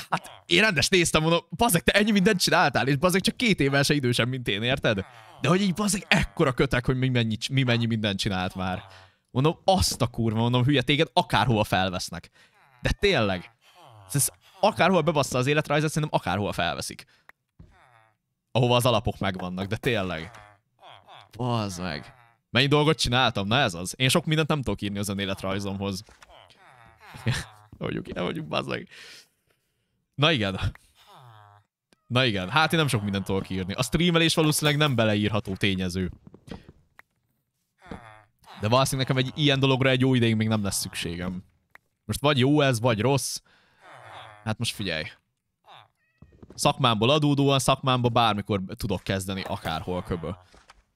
Hát én rendes néztem, mondom, bazeg, te ennyi mindent csináltál, és bazeg csak két évvel se idősebb, mint én, érted? De hogy így bazeg, ekkora kötek, hogy mi mennyi, mi mennyi mindent csinált már. Mondom, azt a kurva, mondom, hülye, téged akárhova felvesznek. De tényleg, ez akárhova bebassza az életrajzát, szerintem akárhova felveszik. Ahova az alapok megvannak, de tényleg. Bazd meg. Mennyi dolgot csináltam? Na ez az. Én sok mindent nem tudok írni az ön életrajzomhoz. Vagyunk, ide vagyunk, bazd meg. Na igen. Na igen, hát én nem sok mindent tudok írni. A streamelés valószínűleg nem beleírható tényező. De valószínűleg nekem egy ilyen dologra egy jó ideig még nem lesz szükségem. Most vagy jó ez, vagy rossz. Hát most figyelj. Szakmámból adódóan, szakmámba bármikor tudok kezdeni, akárhol köbö.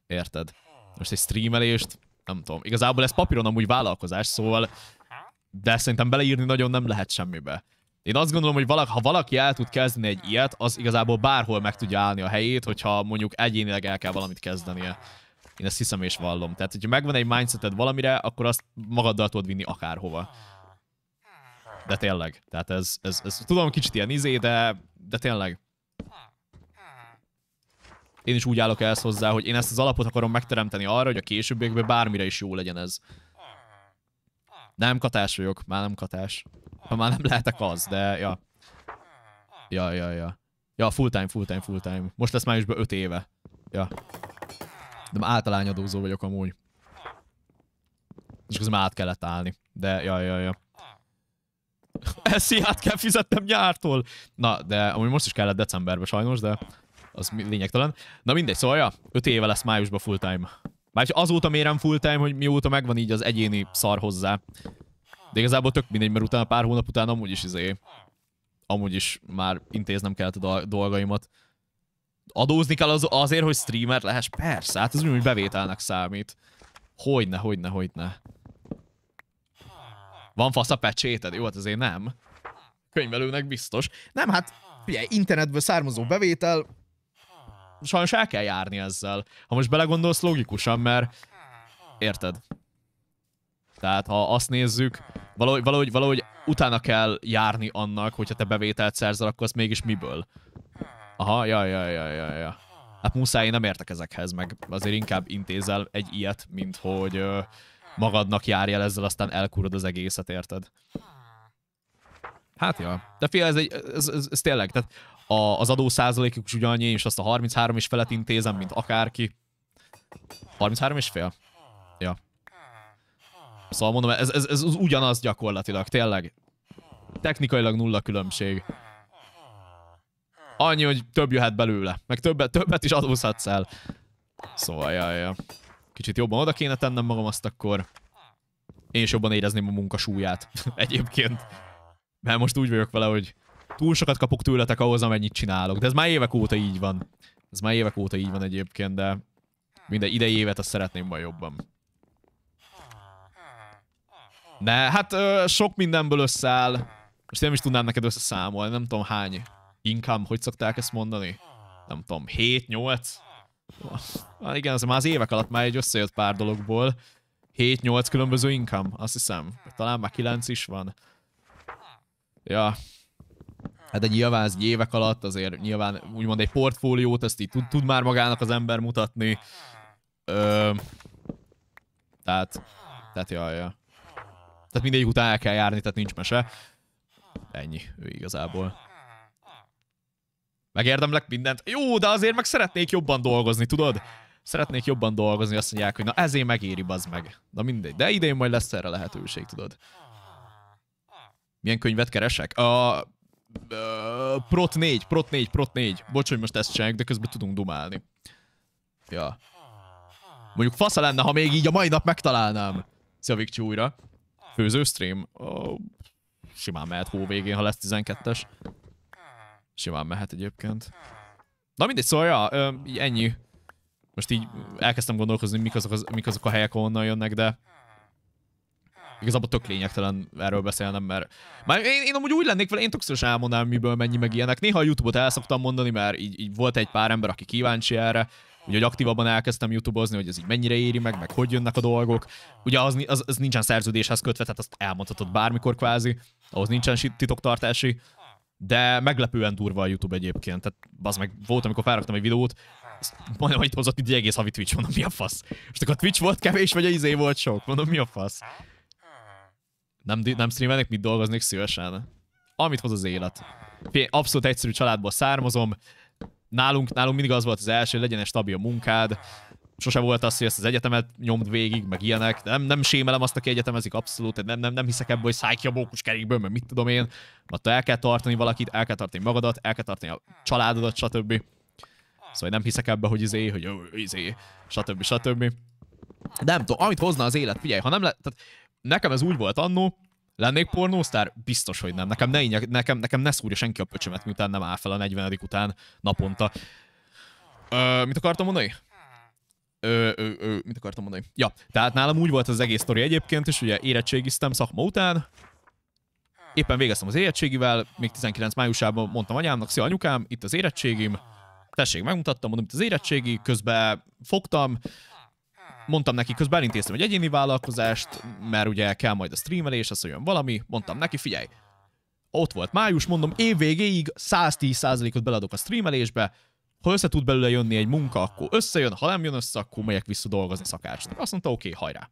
Érted? Most egy streamelést, nem tudom. Igazából ez papíron amúgy vállalkozás, szóval... De szerintem beleírni nagyon nem lehet semmibe. Én azt gondolom, hogy valaki, ha valaki el tud kezdeni egy ilyet, az igazából bárhol meg tudja állni a helyét, hogyha mondjuk egyénileg el kell valamit kezdenie. Én ezt hiszem és vallom. Tehát, hogyha megvan egy mindseted valamire, akkor azt magaddal tudod vinni akárhova. De tényleg. Tehát ez, ez, ez tudom, kicsit ilyen izé, de, de tényleg. Én is úgy állok ehhez hozzá, hogy én ezt az alapot akarom megteremteni arra, hogy a későbbiekben bármire is jó legyen ez. Nem katás vagyok, már nem katás. Ha már nem lehetek az, de ja. Ja, ja, ja. Ja, full time, full time, full time. Most lesz májusban 5 éve. Ja. De már általányadózó vagyok amúgy. És közben át kellett állni. De ja, ja, ja. Esziát kell fizettem nyártól. Na, de amúgy most is kellett decemberben sajnos, de az lényegtelen. Na mindegy, szóval ja, 5 éve lesz májusban full time. Már azóta mérem full time, hogy mióta megvan így az egyéni szar hozzá. De igazából tök mindegy, mert utána pár hónap után amúgy is izé, amúgy is már intéznem kellett a dolgaimat. Adózni kell az, azért, hogy streamer lehess? Persze, hát ez úgy bevételnek számít. Hogyne, hogyne, hogyne. Van fasz a pecséted? Jó, hát azért nem. Könyvelőnek biztos. Nem, hát ugye, internetből származó bevétel, sajnos el kell járni ezzel. Ha most belegondolsz, logikusan, mert érted? Tehát ha azt nézzük, valahogy, valahogy, valahogy utána kell járni annak, hogyha te bevételt szerzel, akkor az mégis miből? Aha, ja, ja, ja, ja, ja. Hát muszáj, én nem értek ezekhez, meg azért inkább intézel egy ilyet, mint hogy ö, magadnak járj el ezzel, aztán elkurod az egészet, érted? Hát ja. De fél, ez, egy, ez, ez, ez tényleg, tehát a, az adó százalékuk is ugyanannyi, és azt a 33 is felett intézem, mint akárki. 33 és fél? Ja. Szóval mondom, ez, ez, ez ugyanaz gyakorlatilag, tényleg. Technikailag nulla különbség. Annyi, hogy több jöhet belőle. Meg többet, többet is adózhatsz el. Szóval, jaj, jaj. Kicsit jobban oda kéne tennem magam azt akkor. Én is jobban érezném a munka súlyát. Egyébként. Mert most úgy vagyok vele, hogy túl sokat kapok tőletek ahhoz, amennyit csinálok. De ez már évek óta így van. Ez már évek óta így van egyébként, de minden idei évet azt szeretném majd jobban. De hát ö, sok mindenből összeáll. Most én nem is tudnám neked összeszámolni, nem tudom hány. Income, hogy szokták ezt mondani? Nem tudom, 7-8? Ah, igen, az már az évek alatt már egy összejött pár dologból. 7-8 különböző income, azt hiszem. Talán már 9 is van. Ja. Hát egy nyilván ez egy évek alatt azért nyilván úgymond egy portfóliót, ezt így tud, tud már magának az ember mutatni. Ö, tehát, tehát jaj, jaj. Tehát mindegyik után el kell járni, tehát nincs mese. Ennyi, ő igazából. Megérdemlek mindent. Jó, de azért meg szeretnék jobban dolgozni, tudod? Szeretnék jobban dolgozni, azt mondják, hogy na ezért megéri, bazd meg. Na mindegy, de idén majd lesz erre lehetőség, tudod? Milyen könyvet keresek? A... Uh, prot 4, Prot 4, Prot 4. Bocs, hogy most ezt csináljuk, de közben tudunk dumálni. Ja. Mondjuk fasza lenne, ha még így a mai nap megtalálnám. Szia Vikcsú újra főző stream, oh, simán mehet hó végén, ha lesz 12-es. Simán mehet egyébként. Na mindegy, szóval ja, ö, ennyi. Most így elkezdtem gondolkozni, mik azok, az, mik azok a helyek, ahonnan jönnek, de igazából tök lényegtelen erről beszélnem, mert már én, én amúgy úgy lennék vele, én tökszörös elmondanám, miből mennyi meg ilyenek. Néha a YouTube-ot el szoktam mondani, mert így, így volt egy pár ember, aki kíváncsi erre, hogy aktívabban elkezdtem YouTube-ozni, hogy ez így mennyire éri meg, meg hogy jönnek a dolgok. Ugye az, az, az nincsen szerződéshez kötve, tehát azt elmondhatod bármikor kvázi, ahhoz nincsen titoktartási, de meglepően durva a YouTube egyébként. Tehát az meg volt, amikor felraktam egy videót, majdnem hogy hozott, egy egész havi Twitch, mondom, mi a fasz? És akkor a Twitch volt kevés, vagy a izé volt sok? Mondom, mi a fasz? Nem, nem streamelnek, mit dolgoznék szívesen? Amit hoz az élet. Abszolút egyszerű családból származom, nálunk, nálunk mindig az volt az első, hogy legyen egy stabil munkád, sose volt az, hogy ezt az egyetemet nyomd végig, meg ilyenek. Nem, nem sémelem azt, aki egyetemezik abszolút, nem, nem, nem hiszek ebből, hogy szállj ki a bókus kerékből, mert mit tudom én. mert el kell tartani valakit, el kell tartani magadat, el kell tartani a családodat, stb. Szóval nem hiszek ebbe, hogy izé, hogy jó, izé, stb. stb. De nem tudom, amit hozna az élet, figyelj, ha nem le... Tehát nekem ez úgy volt annó, Lennék pornósztár? Biztos, hogy nem. Nekem ne, így, nekem, nekem ne szúrja senki a pöcsömet, miután nem áll fel a 40. után naponta. Ö, mit akartam mondani? Ö, ö, ö, mit akartam mondani? Ja, tehát nálam úgy volt az egész sztori egyébként, és ugye érettségiztem szakma után, éppen végeztem az érettségivel, még 19 májusában mondtam anyámnak, szia anyukám, itt az érettségim, tessék, megmutattam, mondom, itt az érettségi, közben fogtam, mondtam neki, közben elintéztem egy egyéni vállalkozást, mert ugye kell majd a streamelés, az olyan valami, mondtam neki, figyelj, ott volt május, mondom, év végéig 110%-ot beladok a streamelésbe, ha össze tud belőle jönni egy munka, akkor összejön, ha nem jön össze, akkor megyek vissza dolgozni szakácsnak. Azt mondta, oké, okay, hajrá.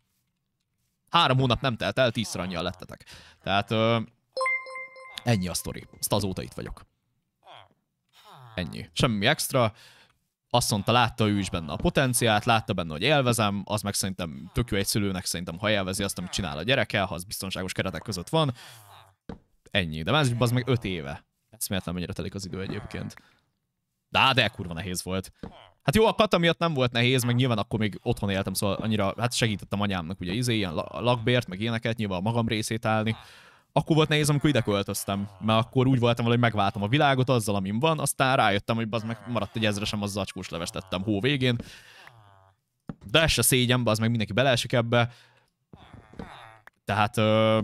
Három hónap nem telt el, tízszer annyian lettetek. Tehát ö, ennyi a sztori. Azt azóta itt vagyok. Ennyi. Semmi extra azt mondta, látta ő is benne a potenciált, látta benne, hogy élvezem, az meg szerintem tök jó egy szülőnek, szerintem, ha élvezi azt, amit csinál a gyereke, ha az biztonságos keretek között van, ennyi. De más az meg öt éve. Ez miért nem mennyire telik az idő egyébként. De, de kurva nehéz volt. Hát jó, a kata miatt nem volt nehéz, meg nyilván akkor még otthon éltem, szóval annyira, hát segítettem anyámnak ugye izé, ilyen lakbért, meg ilyeneket, nyilván a magam részét állni akkor volt nehéz, amikor ide költöztem, mert akkor úgy voltam, hogy megváltam a világot azzal, amin van, aztán rájöttem, hogy az meg maradt egy ezresem, az zacskós levest tettem hó végén. De ez se szégyen, az meg mindenki beleesik ebbe. Tehát ö,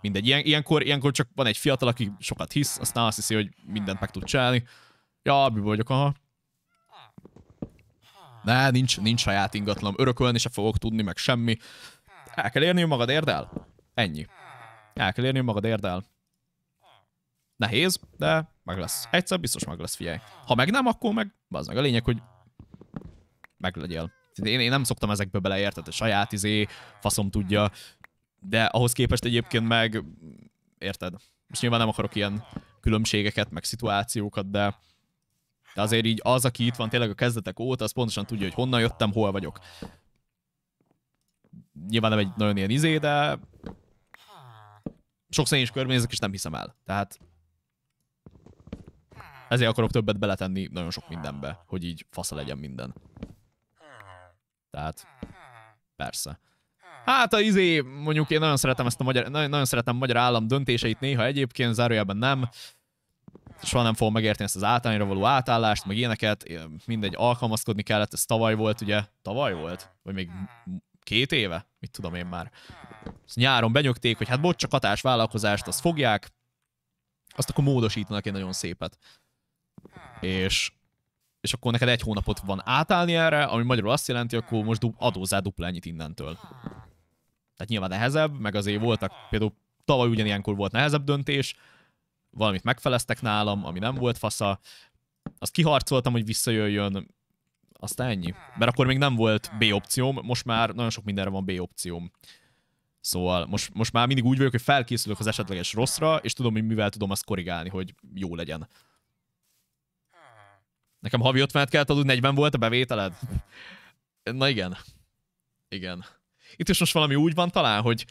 mindegy, Ilyen, ilyenkor, ilyenkor csak van egy fiatal, aki sokat hisz, aztán azt hiszi, hogy mindent meg tud csinálni. Ja, mi vagyok, aha. Ne, nincs, nincs saját ingatlan. Örökölni se fogok tudni, meg semmi. El kell érni, magad érdel. Ennyi. El kell érni, magad érd el. Nehéz, de meg lesz. Egyszer biztos meg lesz, figyelj. Ha meg nem, akkor meg, az meg a lényeg, hogy meg legyél. Én, én nem szoktam ezekbe beleérteni, a saját izé, faszom tudja, de ahhoz képest egyébként meg, érted? Most nyilván nem akarok ilyen különbségeket, meg szituációkat, de, de azért így az, aki itt van tényleg a kezdetek óta, az pontosan tudja, hogy honnan jöttem, hol vagyok. Nyilván nem egy nagyon ilyen izé, de sok én is körbenézek, és nem hiszem el. Tehát ezért akarok többet beletenni nagyon sok mindenbe, hogy így fasza legyen minden. Tehát, persze. Hát a izé, mondjuk én nagyon szeretem ezt a magyar, nagyon, nagyon szeretem magyar állam döntéseit néha egyébként, zárójelben nem. Soha nem fogom megérteni ezt az általányra való átállást, meg ilyeneket. Mindegy, alkalmazkodni kellett, ez tavaly volt, ugye? Tavaly volt? Vagy még két éve, mit tudom én már. Ezt nyáron benyögték, hogy hát bocs, csak hatás vállalkozást, azt fogják, azt akkor módosítanak egy nagyon szépet. És, és akkor neked egy hónapot van átállni erre, ami magyarul azt jelenti, hogy akkor most du- adózzál dupla ennyit innentől. Tehát nyilván nehezebb, meg azért voltak, például tavaly ugyanilyenkor volt nehezebb döntés, valamit megfeleztek nálam, ami nem volt fasza, azt kiharcoltam, hogy visszajöjjön, aztán ennyi. Mert akkor még nem volt B opcióm, most már nagyon sok mindenre van B opcióm. Szóval most, most már mindig úgy vagyok, hogy felkészülök az esetleges rosszra, és tudom, hogy mivel tudom azt korrigálni, hogy jó legyen. Nekem havi 50 kellett adni, 40 volt a bevételed? Na igen. Igen. Itt is most valami úgy van talán, hogy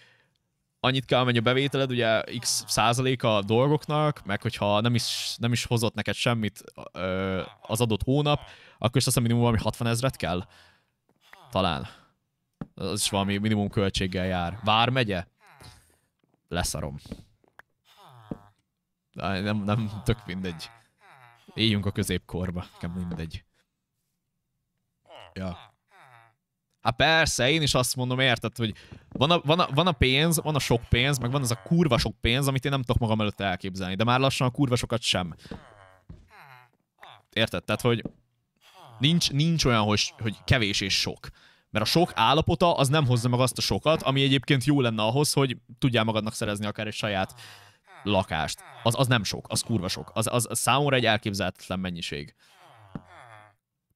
annyit kell, amennyi a bevételed, ugye x százaléka a dolgoknak, meg hogyha nem is, nem is hozott neked semmit ö, az adott hónap, akkor is azt hiszem minimum valami 60 ezret kell. Talán. Az is valami minimum költséggel jár. Vár megye? Leszarom. Nem, nem, tök mindegy. Éljünk a középkorba, nekem mindegy. Ja. Hát persze, én is azt mondom, érted, hogy van a, van, a, van a pénz, van a sok pénz, meg van az a kurva sok pénz, amit én nem tudok magam előtt elképzelni, de már lassan a kurva sokat sem. Érted? Tehát, hogy Nincs, nincs olyan, hogy, hogy kevés és sok. Mert a sok állapota az nem hozza meg azt a sokat, ami egyébként jó lenne ahhoz, hogy tudjál magadnak szerezni akár egy saját lakást. Az, az nem sok, az kurva sok. Az, az, számomra egy elképzelhetetlen mennyiség.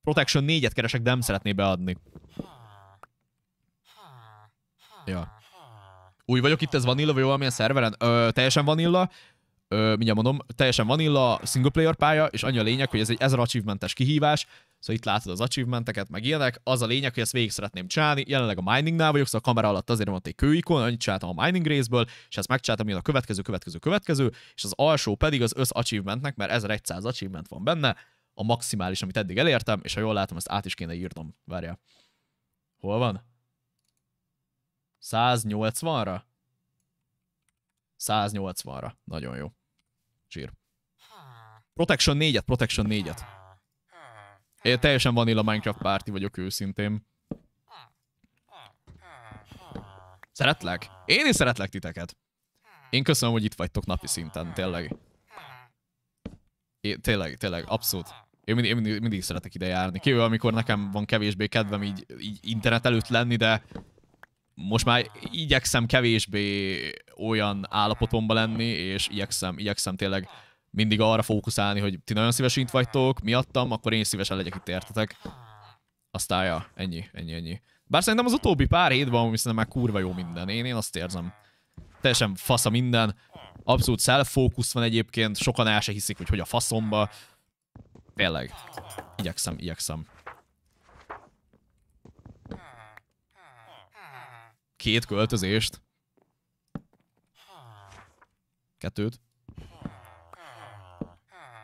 Protection 4-et keresek, de nem szeretné beadni. Ja. Új vagyok itt, ez vanilla, vagy valamilyen szerveren? Ö, teljesen vanilla ö, mindjárt mondom, teljesen vanilla, single player pálya, és annyi a lényeg, hogy ez egy ezer achievementes kihívás, szóval itt látod az achievementeket, meg ilyenek, az a lényeg, hogy ezt végig szeretném csinálni, jelenleg a miningnál vagyok, szóval a kamera alatt azért van egy kőikon, annyit csináltam a mining részből, és ezt megcsináltam, jön a következő, következő, következő, és az alsó pedig az össz achievementnek, mert 1100 achievement van benne, a maximális, amit eddig elértem, és ha jól látom, ezt át is kéne írnom. Várja. Hol van? 180-ra? 180-ra. Nagyon jó. Sír. Hm. Protection 4-et, Protection 4-et. Hm. Én teljesen vanilla Minecraft párti vagyok őszintén. Szeretlek. Én is szeretlek titeket. Én köszönöm, hogy itt vagytok napi szinten, tényleg. Én, tényleg, tényleg, abszolút. Én mindig, én mindig szeretek ide járni. Kívül, amikor nekem van kevésbé kedvem így, így internet előtt lenni, de most már igyekszem kevésbé olyan állapotomba lenni, és igyekszem, igyekszem tényleg mindig arra fókuszálni, hogy ti nagyon szívesen itt vagytok, miattam, akkor én szívesen legyek itt, értetek? Aztán, ja, ennyi, ennyi, ennyi. Bár szerintem az utóbbi pár hétben, ami szerintem már kurva jó minden, én, én azt érzem. Teljesen fasz a minden, abszolút self-fókusz van egyébként, sokan el se hiszik, hogy hogy a faszomba. Tényleg, igyekszem, igyekszem. két költözést. Kettőt.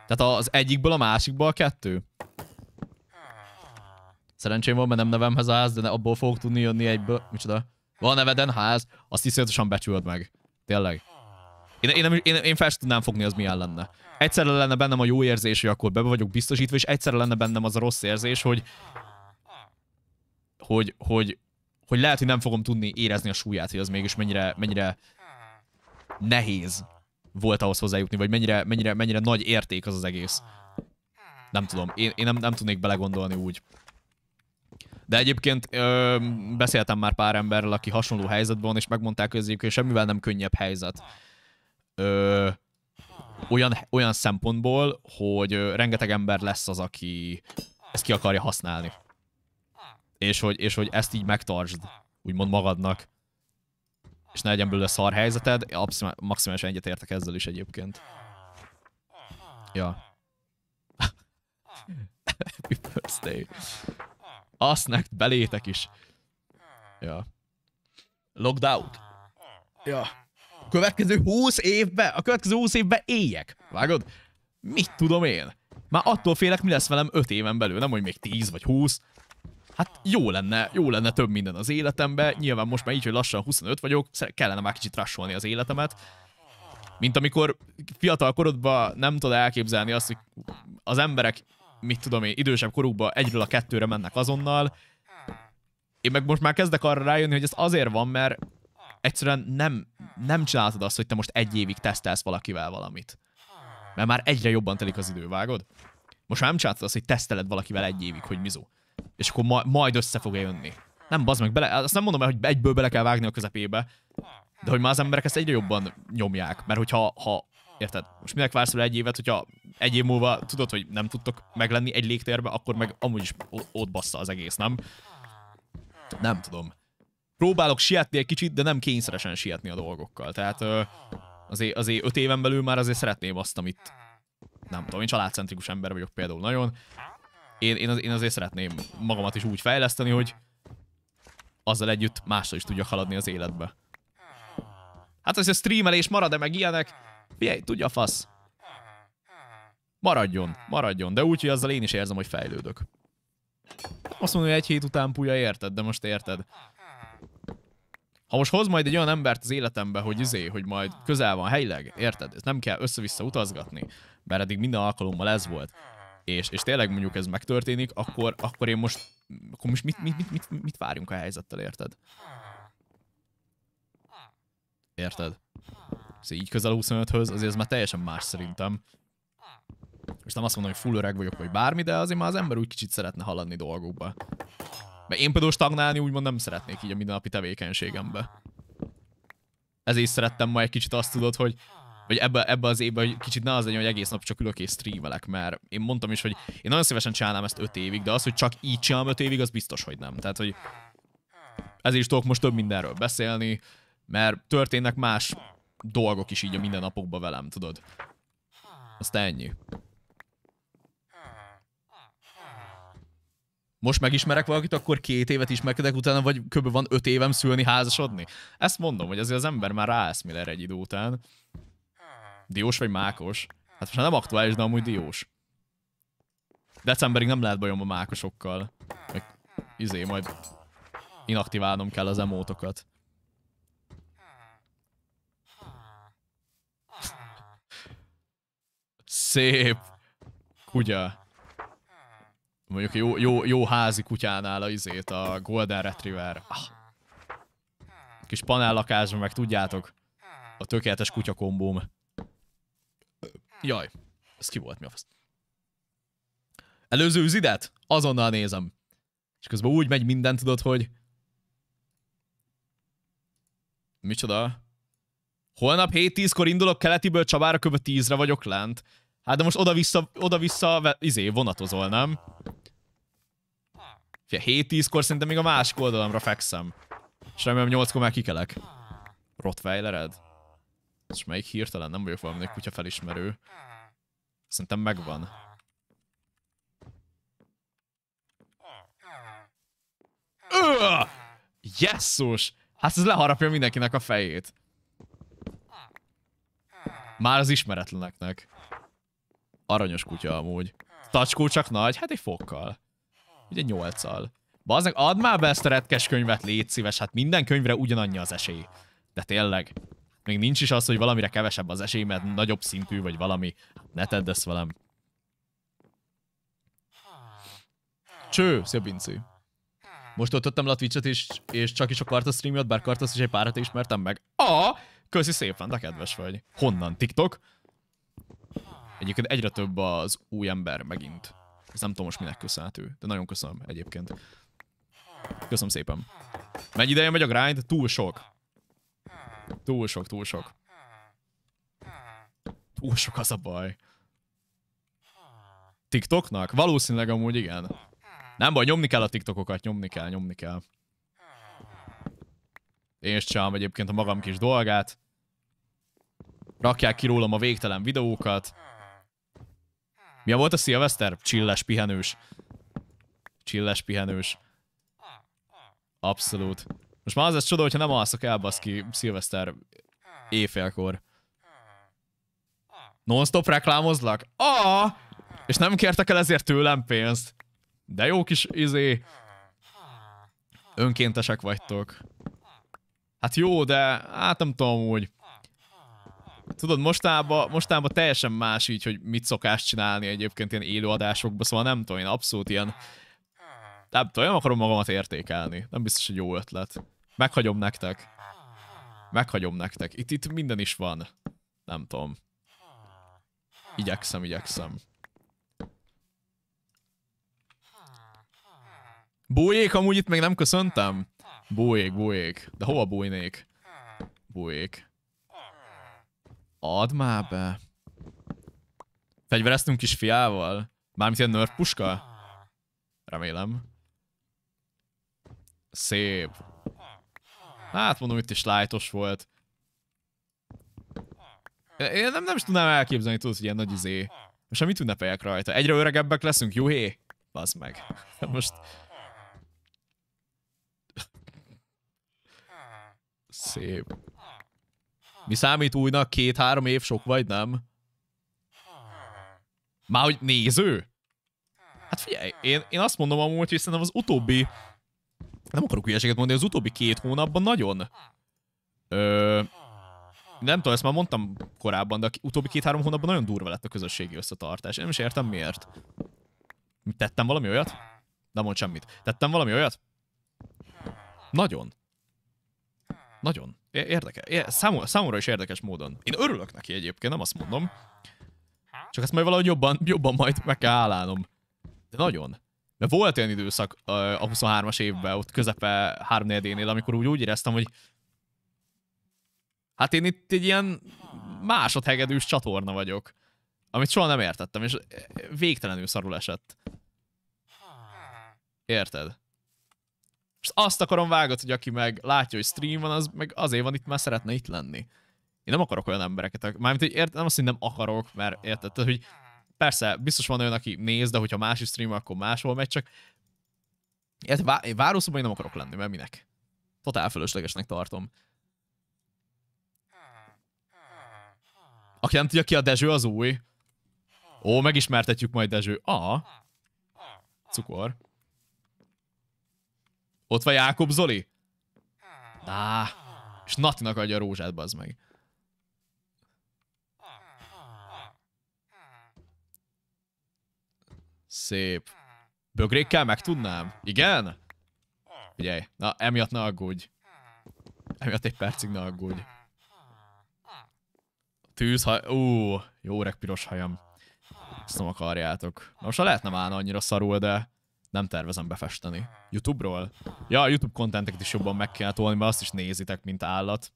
Tehát az egyikből a másikba a kettő. Szerencsém van, mert nem nevemhez ház, de abból fogok tudni jönni egyből. Micsoda? Van neveden ház, azt iszonyatosan becsüld meg. Tényleg. Én, én, nem, én, én fel sem tudnám fogni, az milyen lenne. Egyszerre lenne bennem a jó érzés, hogy akkor be vagyok biztosítva, és egyszerre lenne bennem az a rossz érzés, hogy hogy, hogy hogy lehet, hogy nem fogom tudni érezni a súlyát, hogy az mégis mennyire, mennyire nehéz volt ahhoz hozzájutni, vagy mennyire, mennyire, mennyire nagy érték az az egész. Nem tudom, én, én nem, nem tudnék belegondolni úgy. De egyébként ö, beszéltem már pár emberrel, aki hasonló helyzetben van, és megmondták hogy hogy semmivel nem könnyebb helyzet. Ö, olyan, olyan szempontból, hogy rengeteg ember lesz az, aki ezt ki akarja használni és hogy, és hogy ezt így megtartsd, úgymond magadnak, és ne legyen belőle szar helyzeted, maximálisan egyet értek ezzel is egyébként. Ja. Happy birthday. Asznekt belétek is. Ja. Lockdown. Ja. A következő 20 évben, a következő 20 évben éljek. Vágod? Mit tudom én? Már attól félek, mi lesz velem 5 éven belül, nem hogy még 10 vagy 20 hát jó lenne, jó lenne több minden az életembe, nyilván most már így, hogy lassan 25 vagyok, kellene már kicsit rassolni az életemet, mint amikor fiatal korodban nem tudod elképzelni azt, hogy az emberek, mit tudom én, idősebb korukban egyről a kettőre mennek azonnal, én meg most már kezdek arra rájönni, hogy ez azért van, mert egyszerűen nem, nem csináltad azt, hogy te most egy évig tesztelsz valakivel valamit. Mert már egyre jobban telik az idő, vágod? Most már nem csináltad azt, hogy teszteled valakivel egy évig, hogy mizó. És akkor ma majd össze fogja jönni. Nem, bazd meg, bele, azt nem mondom el, hogy egyből bele kell vágni a közepébe, de hogy már az emberek ezt egyre jobban nyomják, mert hogyha, ha, érted, most minek vársz egy évet, hogyha egy év múlva tudod, hogy nem tudtok meglenni egy légtérbe, akkor meg amúgy is ott bassza az egész, nem? Nem tudom. Próbálok sietni egy kicsit, de nem kényszeresen sietni a dolgokkal, tehát azért, azért öt éven belül már azért szeretném azt, amit nem tudom, én családcentrikus ember vagyok például nagyon, én, én, az, én azért szeretném magamat is úgy fejleszteni, hogy azzal együtt másra is tudjak haladni az életbe. Hát ez a streamelés marad-e meg ilyenek? Figyelj, tudja a fasz. Maradjon, maradjon, de úgy, hogy azzal én is érzem, hogy fejlődök. Azt mondom, hogy egy hét után puja érted, de most érted. Ha most hoz majd egy olyan embert az életembe, hogy izé, hogy majd közel van helyileg, érted? ez nem kell össze-vissza utazgatni, bár eddig minden alkalommal ez volt és, és tényleg mondjuk ez megtörténik, akkor, akkor én most, akkor most mit, mit, mit, mit, mit várjunk a helyzettel, érted? Érted? Szóval így közel 25-höz, azért ez már teljesen más szerintem. Most nem azt mondom, hogy full öreg vagyok, vagy bármi, de azért már az ember úgy kicsit szeretne haladni dolgokba. Mert én például stagnálni úgymond nem szeretnék így a mindennapi tevékenységembe. Ezért szerettem ma egy kicsit azt tudod, hogy vagy ebbe, ebbe az évben hogy kicsit ne az legyen, hogy egész nap csak ülök és streamelek, mert én mondtam is, hogy én nagyon szívesen csinálnám ezt 5 évig, de az, hogy csak így csinálom 5 évig, az biztos, hogy nem. Tehát, hogy ezért is tudok most több mindenről beszélni, mert történnek más dolgok is így a mindennapokban velem, tudod. Azt ennyi. Most megismerek valakit, akkor két évet ismerkedek, utána vagy kb. van öt évem szülni, házasodni. Ezt mondom, hogy azért az ember már ráeszmél erre egy idő után. Diós vagy mákos? Hát most nem aktuális, de amúgy diós. Decemberig nem lehet bajom a mákosokkal. Meg izé, majd inaktiválnom kell az emótokat. Szép kutya. Mondjuk jó, jó, jó házi kutyánál a izét, a Golden Retriever. Ah. Kis panellakásban meg tudjátok, a tökéletes kutyakombóm. Jaj, ez ki volt, mi a fasz? Előző üzidet? Azonnal nézem. És közben úgy megy minden, tudod, hogy... Micsoda? Holnap 7-10-kor indulok keletiből Csabára, kb. 10-re vagyok lent. Hát de most oda-vissza, oda-vissza, izé, vonatozol, nem? Fia, 7-10-kor szerintem még a másik oldalamra fekszem. És remélem 8-kor már kikelek. Rottweilered? Most melyik hirtelen nem vagyok valami kutya felismerő. Szerintem megvan. Jesszus! Hát ez leharapja mindenkinek a fejét. Már az ismeretleneknek. Aranyos kutya amúgy. Tacskó csak nagy? Hát egy fokkal. Ugye nyolccal. Bazdnek, add már be ezt a retkes könyvet, légy szíves, hát minden könyvre ugyanannyi az esély. De tényleg még nincs is az, hogy valamire kevesebb az esély, mert nagyobb szintű vagy valami. Ne tedd ezt velem. Cső, szia Binci. Most töltöttem le a Twitch-et és, és csak is a Karta streamjat, bár Kartasz is egy párat ismertem meg. A, köszi szépen, de kedves vagy. Honnan? TikTok? Egyébként egyre több az új ember megint. Ez nem tudom most minek köszönhető, de nagyon köszönöm egyébként. Köszönöm szépen. Mennyi ideje megy a grind? Túl sok. Túl sok, túl sok. Túl sok az a baj. TikToknak? Valószínűleg amúgy igen. Nem baj, nyomni kell a TikTokokat, nyomni kell, nyomni kell. Én is csinálom egyébként a magam kis dolgát. Rakják ki rólam a végtelen videókat. Mi a volt a szilveszter? Csilles pihenős. Csilles pihenős. Abszolút. Most már az lesz csoda, hogyha nem alszok el, baszki, szilveszter éjfélkor. Non-stop reklámozlak? A! És nem kértek el ezért tőlem pénzt. De jó kis izé... Önkéntesek vagytok. Hát jó, de hát nem tudom úgy. Tudod, mostában, mostában teljesen más így, hogy mit szokás csinálni egyébként ilyen élőadásokban, szóval nem tudom, én abszolút ilyen nem tudom, akarom magamat értékelni. Nem biztos, hogy jó ötlet. Meghagyom nektek. Meghagyom nektek. Itt, itt minden is van. Nem tudom. Igyekszem, igyekszem. Bújék, amúgy itt még nem köszöntem. Bújék, bújék. De hova bújnék? Bújék. Add már be. Fegyvereztünk kis fiával? Mármint ilyen nerf puska? Remélem. Szép. Hát mondom, itt is lájtos volt. Én nem, nem is tudnám elképzelni, tudod, hogy ilyen nagy izé. Most mit ünnepeljek rajta? Egyre öregebbek leszünk, juhé? Bazd meg. Most... Szép. Mi számít újnak? Két-három év sok vagy, nem? Már hogy néző? Hát figyelj, én, én azt mondom amúgy, hogy szerintem az utóbbi nem akarok hülyeséget mondani, az utóbbi két hónapban nagyon... Ö, nem tudom, ezt már mondtam korábban, de utóbbi két-három hónapban nagyon durva lett a közösségi összetartás. Én nem is értem miért. Tettem valami olyat? Nem mond semmit. Tettem valami olyat? Nagyon. Nagyon. Érdekes. Számomra, számomra is érdekes módon. Én örülök neki egyébként, nem azt mondom. Csak ezt majd valahogy jobban, jobban majd meg kell állálnom. De nagyon. De volt olyan időszak a 23-as évben, ott közepe 3 énél, amikor úgy, úgy éreztem, hogy hát én itt egy ilyen másodhegedűs csatorna vagyok, amit soha nem értettem, és végtelenül szarul esett. Érted? És azt akarom vágat, hogy aki meg látja, hogy stream van, az meg azért van itt, mert szeretne itt lenni. Én nem akarok olyan embereket, mármint, hogy érted, nem azt, hogy nem akarok, mert érted, hogy persze, biztos van olyan, aki néz, de hogyha más is stream, akkor máshol megy, csak én vá- várószóban én nem akarok lenni, mert minek? Totál fölöslegesnek tartom. Aki nem tudja ki a Dezső, az új. Ó, megismertetjük majd Dezső. A. Ah. Cukor. Ott van Jákob Zoli? Á. Ah. És Natinak adja a rózsát, bazd meg. Szép. Bögrékkel meg tudnám? Igen? Figyelj, na emiatt ne aggódj. Emiatt egy percig ne aggódj. Tűz, ha... Ú, jó öreg piros hajam. Ezt nem akarjátok. Na most ha lehet nem állna annyira szarul, de nem tervezem befesteni. Youtube-ról? Ja, a Youtube kontenteket is jobban meg kell tolni, mert azt is nézitek, mint állat.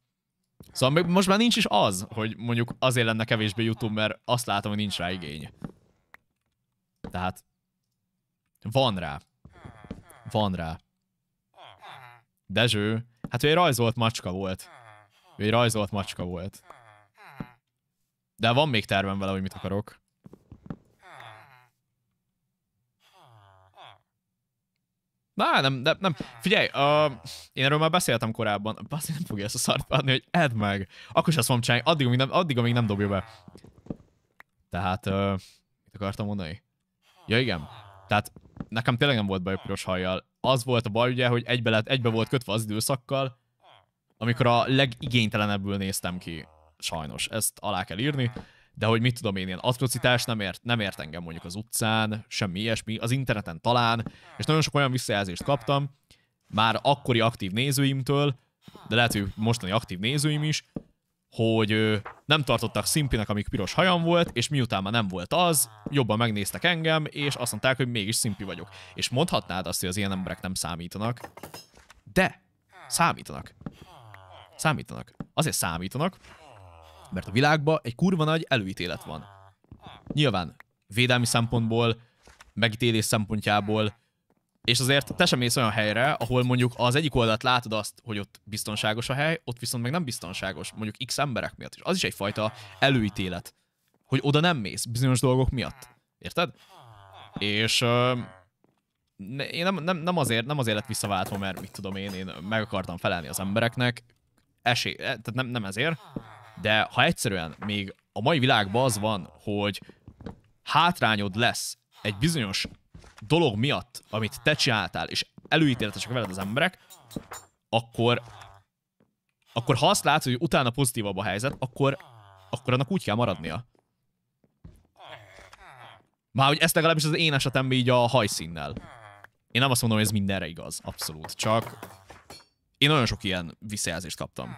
Szóval most már nincs is az, hogy mondjuk azért lenne kevésbé Youtube, mert azt látom, hogy nincs rá igény. Tehát van rá. Van rá. Dezső, hát ő egy rajzolt macska volt. Ő egy rajzolt macska volt. De van még tervem vele, hogy mit akarok. Na, nem, nem, nem. Figyelj, uh, én erről már beszéltem korábban. Baszi nem fogja ezt a szart adni, hogy edd meg. Akkor sem azt mondom addig, amíg nem, addig, amíg nem dobja be. Tehát, uh, mit akartam mondani? Ja igen. Tehát nekem tényleg nem volt baj a piros hajjal. Az volt a baj ugye, hogy egybe, lett, egybe volt kötve az időszakkal, amikor a legigénytelenebbül néztem ki. Sajnos, ezt alá kell írni. De hogy mit tudom én, ilyen atrocitás nem ért, nem ért engem mondjuk az utcán, semmi ilyesmi, az interneten talán, és nagyon sok olyan visszajelzést kaptam, már akkori aktív nézőimtől, de lehet, hogy mostani aktív nézőim is, hogy ö, nem tartottak szimpinek, amik piros hajam volt, és miután már nem volt az, jobban megnéztek engem, és azt mondták, hogy mégis szimpi vagyok. És mondhatnád azt, hogy az ilyen emberek nem számítanak, de számítanak. Számítanak. Azért számítanak, mert a világban egy kurva nagy előítélet van. Nyilván védelmi szempontból, megítélés szempontjából, és azért te sem mész olyan helyre, ahol mondjuk az egyik oldalt látod azt, hogy ott biztonságos a hely, ott viszont meg nem biztonságos, mondjuk x emberek miatt. És az is egyfajta előítélet, hogy oda nem mész bizonyos dolgok miatt. Érted? És uh, én nem, nem, nem, azért, nem azért lett visszaváltva, mert mit tudom én, én meg akartam felelni az embereknek, esély, e, tehát nem, nem ezért, de ha egyszerűen még a mai világban az van, hogy hátrányod lesz egy bizonyos dolog miatt, amit te csináltál, és előítéletesek veled az emberek, akkor, akkor ha azt látsz, hogy utána pozitívabb a helyzet, akkor, akkor annak úgy kell maradnia. Már hogy ezt legalábbis az én esetemben így a hajszínnel. Én nem azt mondom, hogy ez mindenre igaz, abszolút. Csak én nagyon sok ilyen visszajelzést kaptam,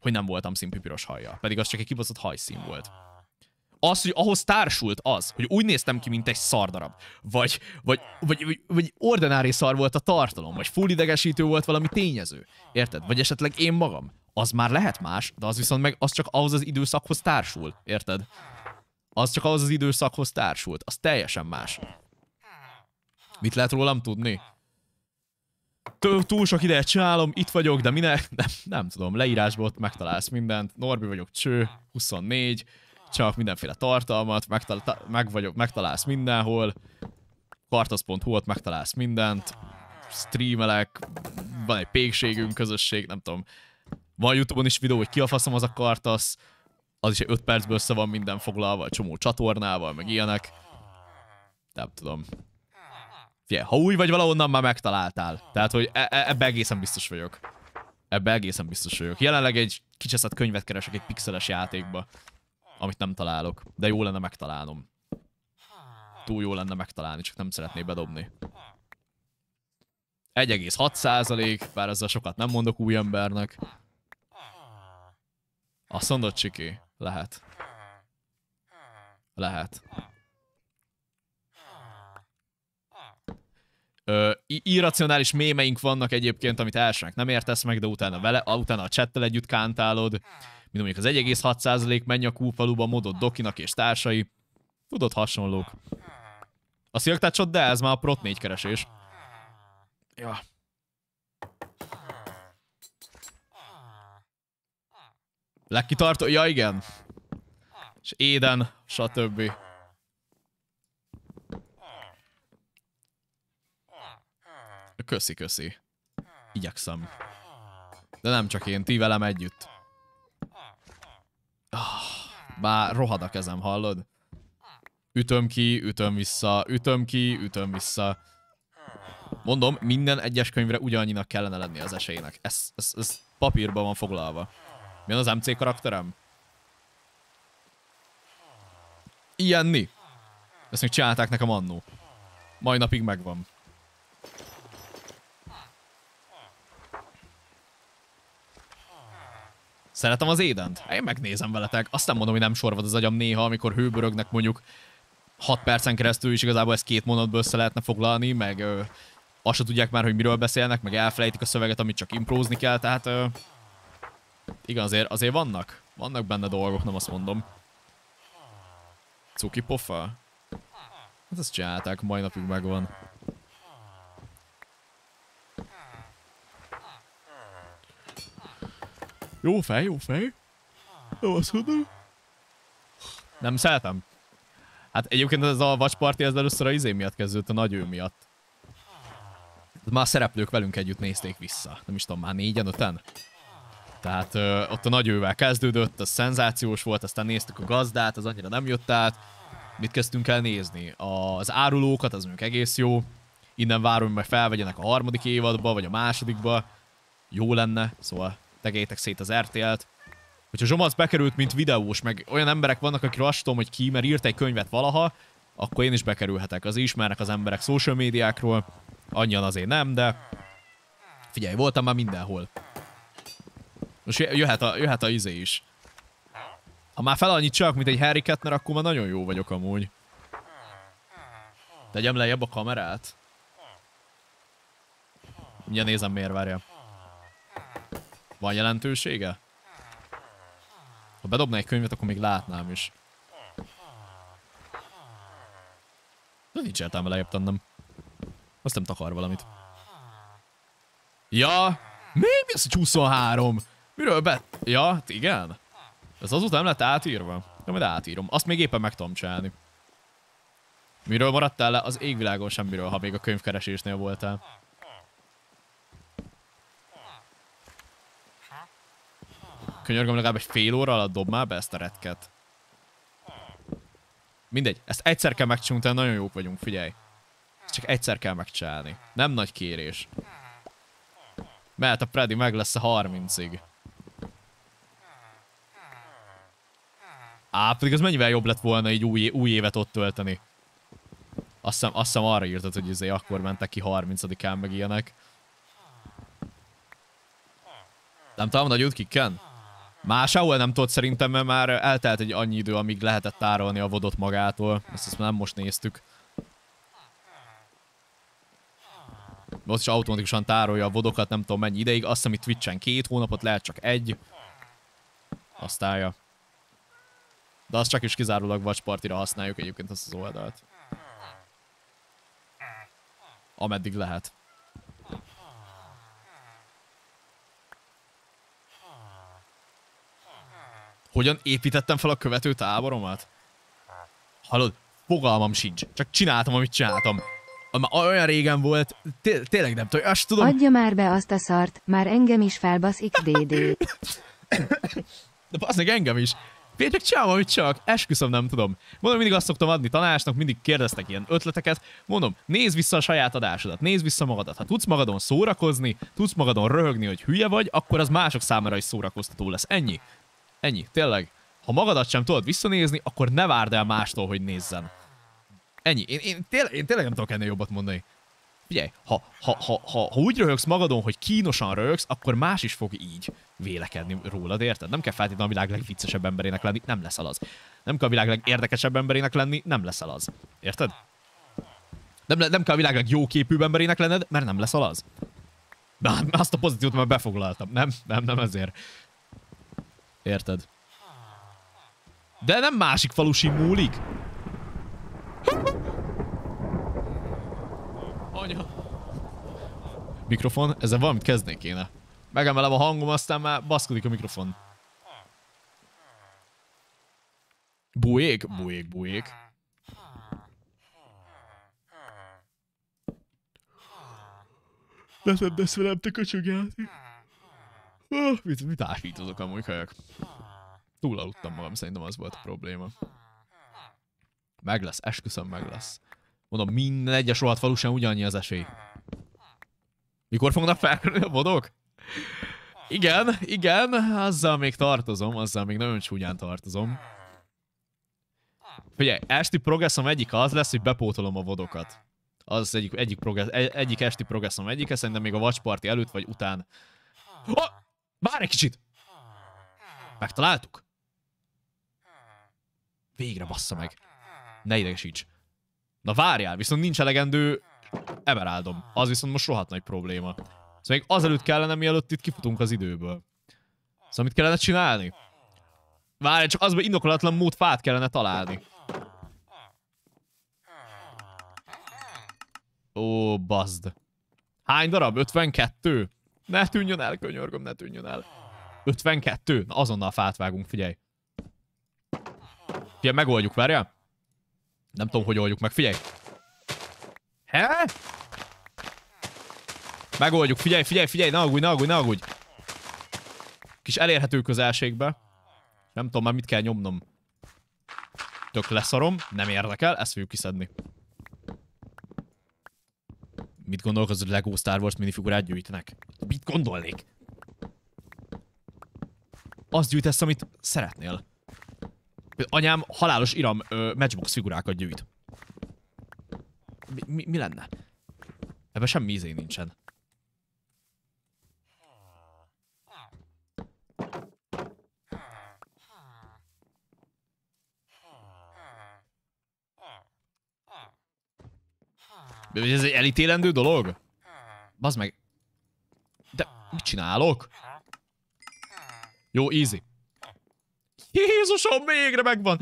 hogy nem voltam színpipiros hajja, pedig az csak egy kibaszott hajszín volt az, hogy ahhoz társult az, hogy úgy néztem ki, mint egy szardarab, vagy, vagy, vagy, vagy, vagy ordinári szar volt a tartalom, vagy full idegesítő volt valami tényező, érted? Vagy esetleg én magam. Az már lehet más, de az viszont meg az csak ahhoz az időszakhoz társul, érted? Az csak ahhoz az időszakhoz társult, az teljesen más. Mit lehet rólam tudni? túl sok ideje csinálom, itt vagyok, de minek? Nem, nem tudom, leírásból ott megtalálsz mindent. Norbi vagyok, cső, 24 csak mindenféle tartalmat, megtal ta meg vagyok, megtalálsz mindenhol, kartasz.hu-ot megtalálsz mindent, streamelek, van egy pégségünk, közösség, nem tudom. Van Youtube-on is videó, hogy ki a faszom az a kartasz, az is egy 5 percből össze van minden foglalva, egy csomó csatornával, meg ilyenek. Nem tudom. Fie, ha új vagy valahonnan, már megtaláltál. Tehát, hogy e e ebbe egészen biztos vagyok. Ebbe egészen biztos vagyok. Jelenleg egy kicseszett könyvet keresek egy pixeles játékba. Amit nem találok. De jó lenne megtalálnom. Túl jó lenne megtalálni, csak nem szeretné bedobni. 1,6 százalék, bár ezzel sokat nem mondok új embernek. Azt mondod, Csiki? Lehet. Lehet. Ö, irracionális mémeink vannak egyébként, amit elsőnek nem értesz meg, de utána, vele, utána a csettel együtt kántálod mint mondjuk az 1,6% menj a kúfaluba, modott Dokinak és társai. Tudod, hasonlók. A szilktácsod, de ez már a Prot 4 keresés. Ja. Legkitartó? Ja, igen. És Éden, stb. Köszi, köszi. Igyekszem. De nem csak én, ti velem együtt. Bár rohad a kezem, hallod? Ütöm ki, ütöm vissza, ütöm ki, ütöm vissza. Mondom, minden egyes könyvre ugyanannyinak kellene lenni az esélynek. Ez, ez, ez papírban van foglalva. Milyen az MC karakterem? Ilyenni. Ezt még csinálták nekem annó. Mai napig megvan. Szeretem az édent? Én megnézem veletek. Azt nem mondom, hogy nem sorvad az agyam néha, amikor hőbörögnek mondjuk 6 percen keresztül is igazából ezt két mondatból össze lehetne foglalni, meg ö, azt se tudják már, hogy miről beszélnek, meg elfelejtik a szöveget, amit csak improzni kell, tehát ö, igen, azért, azért vannak, vannak benne dolgok, nem azt mondom. Cuki pofa? Hát ezt csinálták, mai napig megvan. Jó fej, jó fej. Nem azt mondom. Nem szeretem. Hát egyébként ez a vacsparti ez először a izé miatt kezdődött, a nagy ő miatt. Már a szereplők velünk együtt nézték vissza. Nem is tudom, már négyen, öten. Tehát ö, ott a nagy ővel kezdődött, az szenzációs volt, aztán néztük a gazdát, az annyira nem jött át. Mit kezdtünk el nézni? Az árulókat, az mondjuk egész jó. Innen várom, hogy majd felvegyenek a harmadik évadba, vagy a másodikba. Jó lenne, szóval tegétek szét az RTL-t. Hogyha Zsomac bekerült, mint videós, meg olyan emberek vannak, akik azt tudom, hogy ki, mert írt egy könyvet valaha, akkor én is bekerülhetek. Az ismernek az emberek social médiákról, annyian azért nem, de figyelj, voltam már mindenhol. Most jöhet a, jöhet a izé is. Ha már fel annyit csak, mint egy Harry Kettner, akkor már nagyon jó vagyok amúgy. Tegyem lejjebb a kamerát. Ugye nézem, miért várja. Van jelentősége? Ha bedobna egy könyvet, akkor még látnám is. De nincs értelme lejjebb tennem. Azt nem takar valamit. Ja! Még mi az hogy 23? Miről be... Ja, hát igen. Ez azóta nem lett átírva? Ja, majd átírom. Azt még éppen meg tudom csinálni. Miről maradtál le? Az égvilágon semmiről, ha még a könyvkeresésnél voltál. Könyörgöm, legalább egy fél óra alatt dob már be ezt a retket. Mindegy, ezt egyszer kell megcsinálni, nagyon jók vagyunk, figyelj. Ezt csak egyszer kell megcsinálni. Nem nagy kérés. Mert a Freddy meg lesz a 30-ig. Á, pedig az mennyivel jobb lett volna így új, új évet ott tölteni. Azt hiszem, azt hiszem arra írtad, hogy izé akkor mentek ki 30-án meg ilyenek. Nem tudom, nagy jut kikken? Már sehol nem tudott szerintem, mert már eltelt egy annyi idő, amíg lehetett tárolni a vodot magától. Ezt, ezt már nem most néztük. Most is automatikusan tárolja a vodokat, nem tudom mennyi ideig. Azt hiszem, hogy Twitch-en két hónapot, lehet csak egy. Azt állja. De azt csak is kizárólag partira használjuk egyébként azt az oldalt. Ameddig lehet. hogyan építettem fel a követő táboromat? Hallod, fogalmam sincs. Csak csináltam, amit csináltam. Már olyan régen volt, té tényleg nem tudom, azt tudom... Adja már be azt a szart, már engem is felbasz XDD. De meg engem is. Péter, csak csinálom, amit csak, esküszöm, nem tudom. Mondom, mindig azt szoktam adni tanácsnak, mindig kérdeztek ilyen ötleteket. Mondom, nézd vissza a saját adásodat, nézd vissza magadat. Ha tudsz magadon szórakozni, tudsz magadon röhögni, hogy hülye vagy, akkor az mások számára is szórakoztató lesz. Ennyi. Ennyi, tényleg. Ha magadat sem tudod visszanézni, akkor ne várd el mástól, hogy nézzen. Ennyi. Én, én, tényleg, én tényleg nem tudok ennél jobbat mondani. Figyelj, ha, ha, ha, ha, ha úgy röhögsz magadon, hogy kínosan röhögsz, akkor más is fog így vélekedni rólad, érted? Nem kell feltétlenül a világ legviccesebb emberének lenni, nem leszel az. Nem kell a világ legérdekesebb emberének lenni, nem leszel az. Érted? Nem, nem kell a világ legjóképűbb emberének lenned, mert nem leszel az. De hát, azt a pozíciót már befoglaltam, nem? Nem, nem ezért. Érted? De nem másik falusi múlik. Anya. Mikrofon, ezzel valamit kezdni kéne. Megemelem a hangom, aztán már baszkodik a mikrofon. Bujék, bujék, De Leszedesz velem, te köcsög Öh, mit, mit ásítozok amúgy Túl Túlaludtam magam, szerintem az volt a probléma. Meg lesz, esküszöm meg lesz. Mondom, minden egyes rohadt sem ugyanannyi az esély. Mikor fognak felkerülni a bodok? Igen, igen, azzal még tartozom, azzal még nagyon csúnyán tartozom. Figyelj, esti progresszom egyik az lesz, hogy bepótolom a vodokat. Az egyik, egyik, progress, egy, egyik esti progresszom egyike, szerintem még a vacsparti előtt vagy után. Oh! Várj egy kicsit! Megtaláltuk? Végre bassza meg. Ne idegesíts. Na várjál, viszont nincs elegendő emeraldom. Az viszont most rohadt nagy probléma. Szóval még azelőtt kellene, mielőtt itt kifutunk az időből. Szóval mit kellene csinálni? Várj, csak azban indokolatlan mód fát kellene találni. Ó, bazd. Hány darab? 52? Ne tűnjön el, könyörgöm, ne tűnjön el. 52? Na azonnal fát vágunk, figyelj. Figyelj, megoldjuk, várjál. Nem tudom, hogy oldjuk meg, figyelj. He? Megoldjuk, figyelj, figyelj, figyelj, ne aggódj, ne aggódj, ne aggódj. Kis elérhető közelségbe. Nem tudom már mit kell nyomnom. Tök leszarom, nem érdekel, ezt fogjuk kiszedni. Mit az hogy Lego Star Wars minifigurát gyűjtenek? Mit gondolnék? Azt gyűjtesz, amit szeretnél. Anyám halálos iram ö, matchbox figurákat gyűjt. Mi, mi, mi lenne? Ebben semmi izé nincsen. Ez egy elítélendő dolog? Hmm. Bazd meg. De mit csinálok? Jó, easy. Jézusom, végre megvan!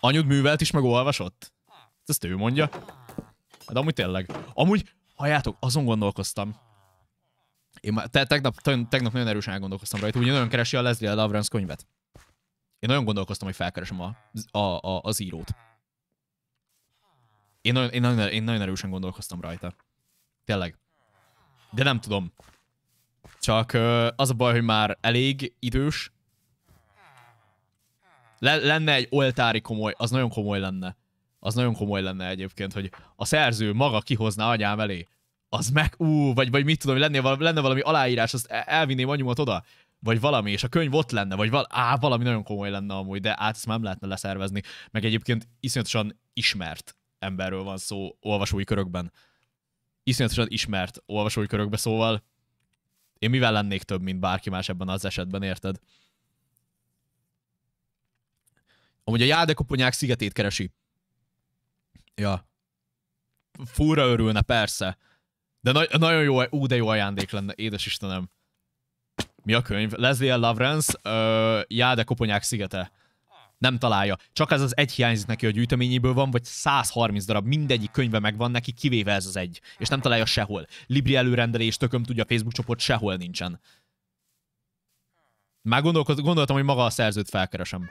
Anyud művelt is megolvasott? Ezt ő mondja. De hát amúgy tényleg. Amúgy, halljátok, azon gondolkoztam. Én már te, tegnap, te, tegnap nagyon erősen elgondolkoztam rajta, ugye nagyon keresi a Leslie Lawrence könyvet. Én nagyon gondolkoztam, hogy felkeresem a, a, a, az írót. Én nagyon, én, nagyon, én nagyon erősen gondolkoztam rajta. Tényleg. De nem tudom. Csak az a baj, hogy már elég idős. Lenne egy oltári komoly, az nagyon komoly lenne. Az nagyon komoly lenne egyébként, hogy a szerző maga kihozná anyám elé. Az meg, ú, vagy, vagy mit tudom, hogy lenne valami aláírás, azt e-, elvinném anyumat oda vagy valami, és a könyv ott lenne, vagy val- á, valami nagyon komoly lenne amúgy, de át ezt már nem lehetne leszervezni. Meg egyébként iszonyatosan ismert emberről van szó olvasói körökben. Iszonyatosan ismert olvasói körökbe, szóval én mivel lennék több, mint bárki más ebben az esetben, érted? Amúgy a jádekoponyák szigetét keresi. Ja. Fúra örülne, persze. De na- nagyon jó, ú, de jó ajándék lenne, édes Istenem. Mi a könyv? Leslie L. Lawrence, uh, Jáde Koponyák szigete nem találja. Csak ez az egy hiányzik neki, a gyűjteményéből van, vagy 130 darab, mindegyik könyve megvan neki, kivéve ez az egy, és nem találja sehol. Libri előrendelés, tököm tudja, Facebook csoport sehol nincsen. Már gondoltam, hogy maga a szerzőt felkeresem.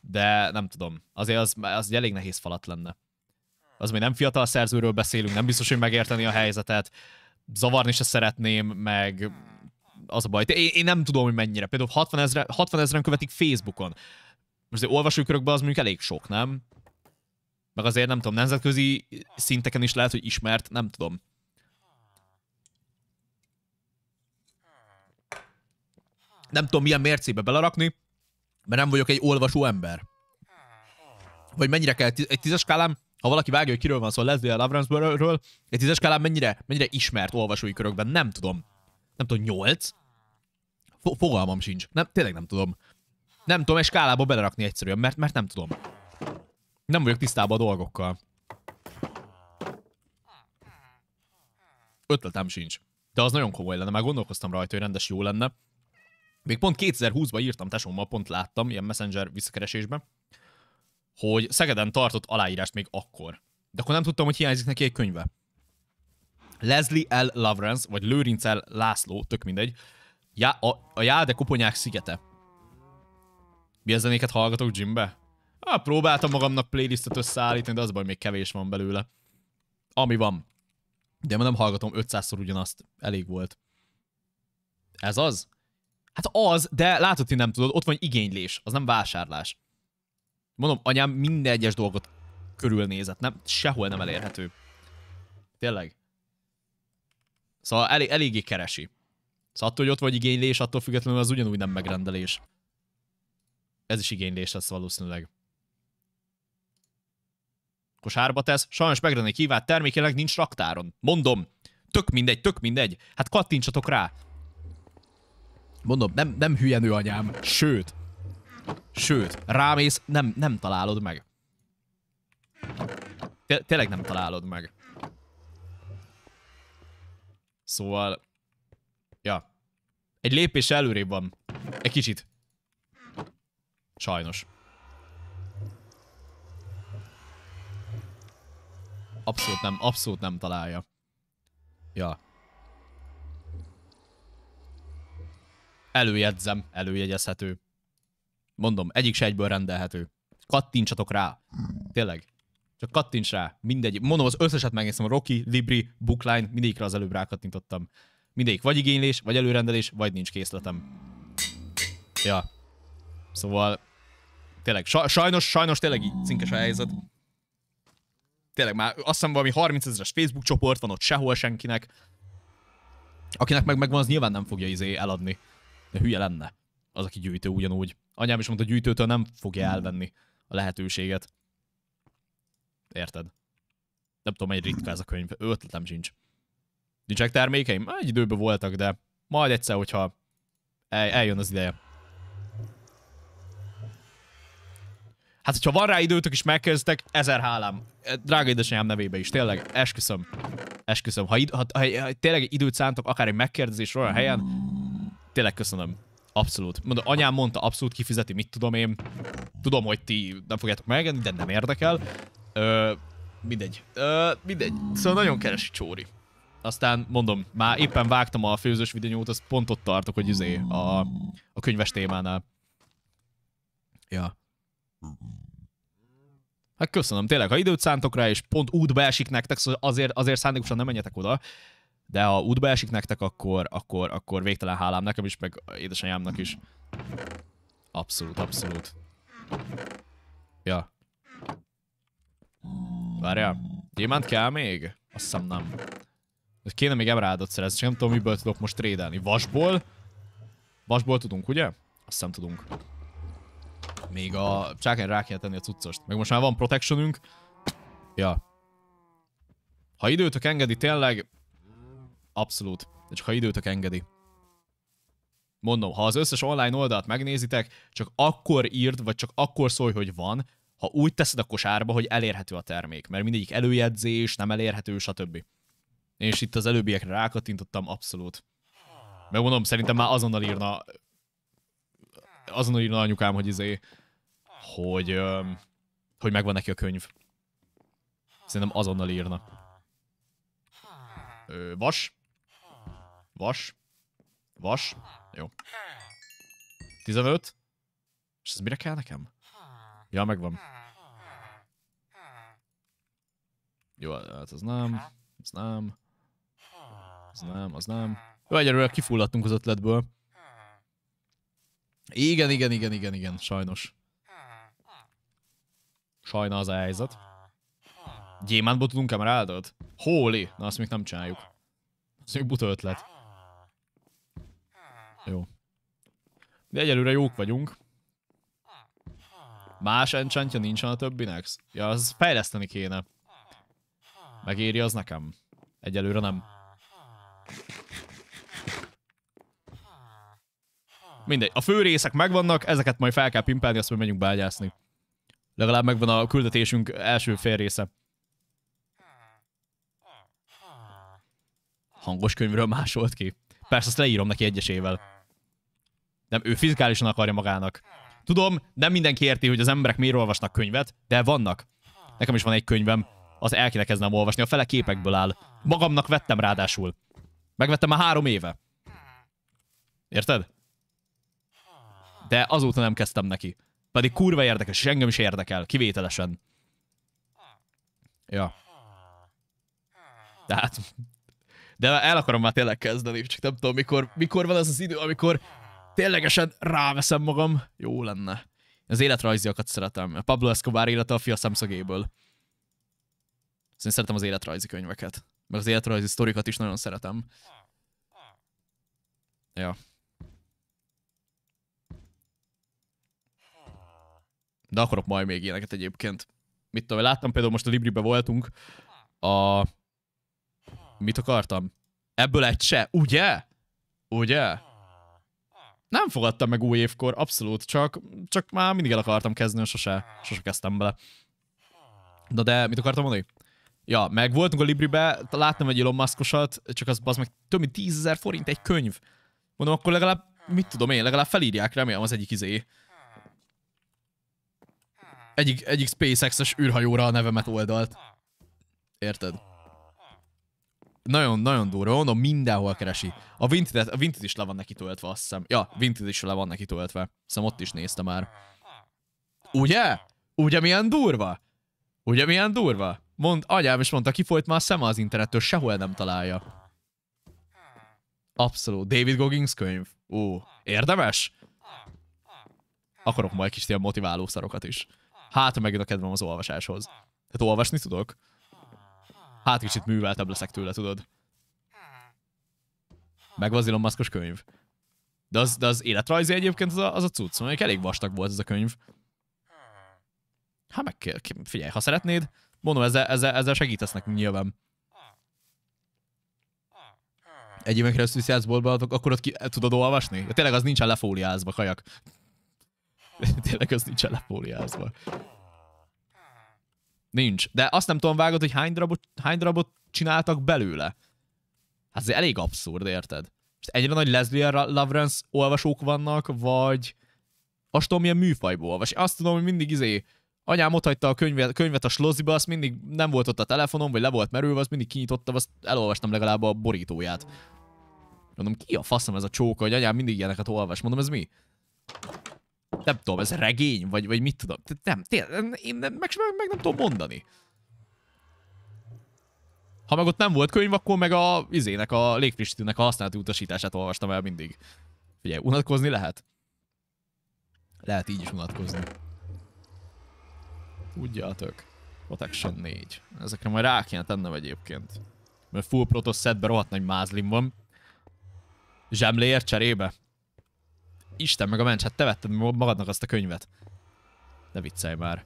De nem tudom. Azért az, az egy elég nehéz falat lenne. Az még nem fiatal szerzőről beszélünk, nem biztos, hogy megérteni a helyzetet. Zavarni se szeretném, meg az a baj. Én, én nem tudom, hogy mennyire. Például 60 ezeren, 60 ezeren követik Facebookon. Most azért olvasókörökben az mondjuk elég sok, nem? Meg azért nem tudom, nemzetközi szinteken is lehet, hogy ismert, nem tudom. Nem tudom, milyen mércébe belerakni, mert nem vagyok egy olvasó ember. Vagy mennyire kell, egy tízes skálám, ha valaki vágja, hogy kiről van szó, Leslie Lawrence-ről, egy tízes skálán mennyire, mennyire ismert olvasói körökben, nem tudom nem tudom, 8? Fogalmam sincs. Nem, tényleg nem tudom. Nem tudom, és skálába belerakni egyszerűen, mert, mert nem tudom. Nem vagyok tisztában a dolgokkal. Ötletem sincs. De az nagyon komoly lenne, már gondolkoztam rajta, hogy rendes jó lenne. Még pont 2020-ban írtam tesómmal, pont láttam, ilyen messenger visszakeresésben, hogy Szegeden tartott aláírást még akkor. De akkor nem tudtam, hogy hiányzik neki egy könyve. Leslie L. Lawrence, vagy Lőrinc L. László, tök mindegy, já, a, a Jáde koponyák szigete. az zenéket hallgatok gymbe? Ah, próbáltam magamnak playlistet összeállítani, de az baj, még kevés van belőle. Ami van. De ma nem hallgatom 500-szor ugyanazt. Elég volt. Ez az? Hát az, de látod, hogy nem tudod, ott van igénylés, az nem vásárlás. Mondom, anyám minden egyes dolgot körülnézett, nem? Sehol nem elérhető. Tényleg. Szóval elég, eléggé keresi. Szóval attól, hogy ott vagy igénylés, attól függetlenül az ugyanúgy nem megrendelés. Ez is igénylés lesz valószínűleg. Kosárba tesz, sajnos megrendelni kívánt termékileg nincs raktáron. Mondom, tök mindegy, tök mindegy. Hát kattintsatok rá. Mondom, nem, nem hülye anyám. Sőt, sőt, rámész, nem, nem találod meg. Té tényleg nem találod meg. Szóval, ja. Egy lépés előrébb van. Egy kicsit. Sajnos. Abszolút nem, abszolút nem találja. Ja. Előjegyzem, előjegyezhető. Mondom, egyik se egyből rendelhető. Kattintsatok rá. Tényleg. Csak kattints rá, mindegy. Mondom, az összeset megnéztem, a Rocky, Libri, Bookline, mindegyikre az előbb rákattintottam. Mindegyik vagy igénylés, vagy előrendelés, vagy nincs készletem. Ja. Szóval tényleg, sajnos, sajnos tényleg így cinkes a helyzet. Tényleg már azt hiszem valami 30 ezeres Facebook csoport van ott sehol senkinek. Akinek meg megvan, az nyilván nem fogja izé eladni. De hülye lenne az, aki gyűjtő ugyanúgy. Anyám is mondta, gyűjtőtől nem fogja elvenni a lehetőséget. Érted? Nem tudom, egy ritka ez a könyv. Ötletem sincs. Nincsenek termékeim? Egy időben voltak, de majd egyszer, hogyha el, eljön az ideje. Hát, hogyha van rá időtök és megkezdtek, ezer hálám. E, drága édesanyám nevébe is, tényleg, esküszöm. Esküszöm. Ha, id- ha, ha, ha tényleg időt szántok, akár egy megkérdezés olyan helyen, tényleg köszönöm. Abszolút. Mondom, anyám mondta, abszolút kifizeti, mit tudom én. Tudom, hogy ti nem fogjátok megenni, de nem érdekel. Ö, mindegy. Ö, mindegy. Szóval nagyon keresi Csóri. Aztán mondom, már éppen vágtam a főzős videót, az pont ott tartok, hogy izé a, a könyves témánál. Ja. Hát köszönöm, tényleg, ha időt szántok rá, és pont útba esik nektek, szóval azért, azért szándékosan nem menjetek oda, de ha útba esik nektek, akkor, akkor, akkor végtelen hálám nekem is, meg édesanyámnak is. Abszolút, abszolút. Ja. Várjál. diamant kell még? Azt hiszem nem. Kéne még emrádot szerezni, csak nem tudom miből tudok most trédelni. Vasból? Vasból tudunk, ugye? Azt hiszem tudunk. Még a csak rá kell tenni a cuccost. Meg most már van protectionünk. Ja. Ha időtök engedi, tényleg... Abszolút. De csak ha időtök engedi. Mondom, ha az összes online oldalt megnézitek, csak akkor írd, vagy csak akkor szólj, hogy van, ha úgy teszed a kosárba, hogy elérhető a termék, mert mindegyik előjegyzés, nem elérhető, stb. És itt az előbbiekre rákattintottam, abszolút. Megmondom, szerintem már azonnal írna azonnal írna anyukám, hogy izé, hogy, hogy megvan neki a könyv. Szerintem azonnal írna. Ö, vas. Vas. Vas. Jó. 15. És ez mire kell nekem? Ja, megvan. Jó, hát az nem. Az nem. Az nem, az nem. Jó, egyelőre kifulladtunk az ötletből. Igen, igen, igen, igen, igen, sajnos. Sajna az a helyzet. Gyémántból tudunk kamerádat? Holy! Na, azt még nem csináljuk. Ez még buta ötlet. Jó. De egyelőre jók vagyunk. Más enchantja nincsen a többinek? Ja, az fejleszteni kéne. Megéri az nekem? Egyelőre nem. Mindegy, a fő részek megvannak, ezeket majd fel kell pimpelni, azt majd megyünk bágyászni. Legalább megvan a küldetésünk első fél része. Hangos könyvről másolt ki. Persze, azt leírom neki egyesével. Nem, ő fizikálisan akarja magának. Tudom, nem mindenki érti, hogy az emberek miért olvasnak könyvet, de vannak. Nekem is van egy könyvem, az el kéne kezdenem olvasni, a fele képekből áll. Magamnak vettem ráadásul. Megvettem már három éve. Érted? De azóta nem kezdtem neki. Pedig kurva érdekes, és engem is érdekel, kivételesen. Ja. Tehát... De el akarom már tényleg kezdeni, csak nem tudom, mikor, mikor van az az idő, amikor ténylegesen ráveszem magam, jó lenne. Az életrajziakat szeretem. Pablo Escobar élete a fia szemszögéből. Szóval szeretem az életrajzi könyveket. Meg az életrajzi sztorikat is nagyon szeretem. Ja. De akarok majd még ilyeneket egyébként. Mit tudom, láttam például most a Libribe voltunk. A... Mit akartam? Ebből egy se, ugye? Ugye? nem fogadtam meg új évkor, abszolút, csak, csak már mindig el akartam kezdeni, sose, sose kezdtem bele. Na de, mit akartam mondani? Ja, meg voltunk a Libribe, láttam egy Elon Muskosat, csak az, az meg több mint 10 000 forint egy könyv. Mondom, akkor legalább, mit tudom én, legalább felírják, remélem az egyik izé. Egyik, egyik SpaceX-es űrhajóra a nevemet oldalt. Érted? nagyon, nagyon durva, mondom, mindenhol keresi. A Vinted, a Vinted is le van neki töltve, azt hiszem. Ja, Vinted is le van neki töltve. Szerintem ott is nézte már. Ugye? Ugye milyen durva? Ugye milyen durva? Mond, agyám is mondta, kifolyt már szeme az internettől, sehol nem találja. Abszolút. David Goggins könyv. Ó, érdemes? Akarok majd kicsit ilyen motiváló szarokat is. Hát, megjön a kedvem az olvasáshoz. Hát olvasni tudok. Hát kicsit műveltebb leszek tőle, tudod. Meg Vazilon Maszkos könyv. De az, de az életrajzi egyébként az a, az a cucc, szóval mondjuk elég vastag volt ez a könyv. Hát meg kell, figyelj, ha szeretnéd, mondom, ezzel, ezzel, ezzel segítesz nekünk nyilván. Egy éven keresztül jársz akkor ott ki, tudod olvasni? Tényleg az nincsen lefóliázva, kajak. Tényleg az nincsen lefóliázva. Nincs. De azt nem tudom vágod, hogy hány darabot, hány darabot csináltak belőle. Hát ez elég abszurd, érted? Most egyre nagy Leslie Lawrence olvasók vannak, vagy azt tudom, milyen műfajból olvas. Azt tudom, hogy mindig izé, anyám ott hagyta a könyvet, könyvet a sloziba, azt mindig nem volt ott a telefonom, vagy le volt merülve, azt mindig kinyitottam, azt elolvastam legalább a borítóját. Mondom, ki a faszom ez a csóka, hogy anyám mindig ilyeneket olvas? Mondom, ez mi? nem tudom, ez regény, vagy, vagy mit tudom. Nem, tényleg, én nem, meg, meg nem tudom mondani. Ha meg ott nem volt könyv, akkor meg a izének, a légfrissítőnek a használati utasítását olvastam el mindig. Figyelj, unatkozni lehet? Lehet így is unatkozni. Tudjátok. Protection 4. Ezekre majd rá kéne tennem egyébként. Mert full protos szedbe rohadt nagy mázlim van. Zsemléért cserébe. Isten meg a mencs, hát te vetted magadnak azt a könyvet. Ne viccelj már.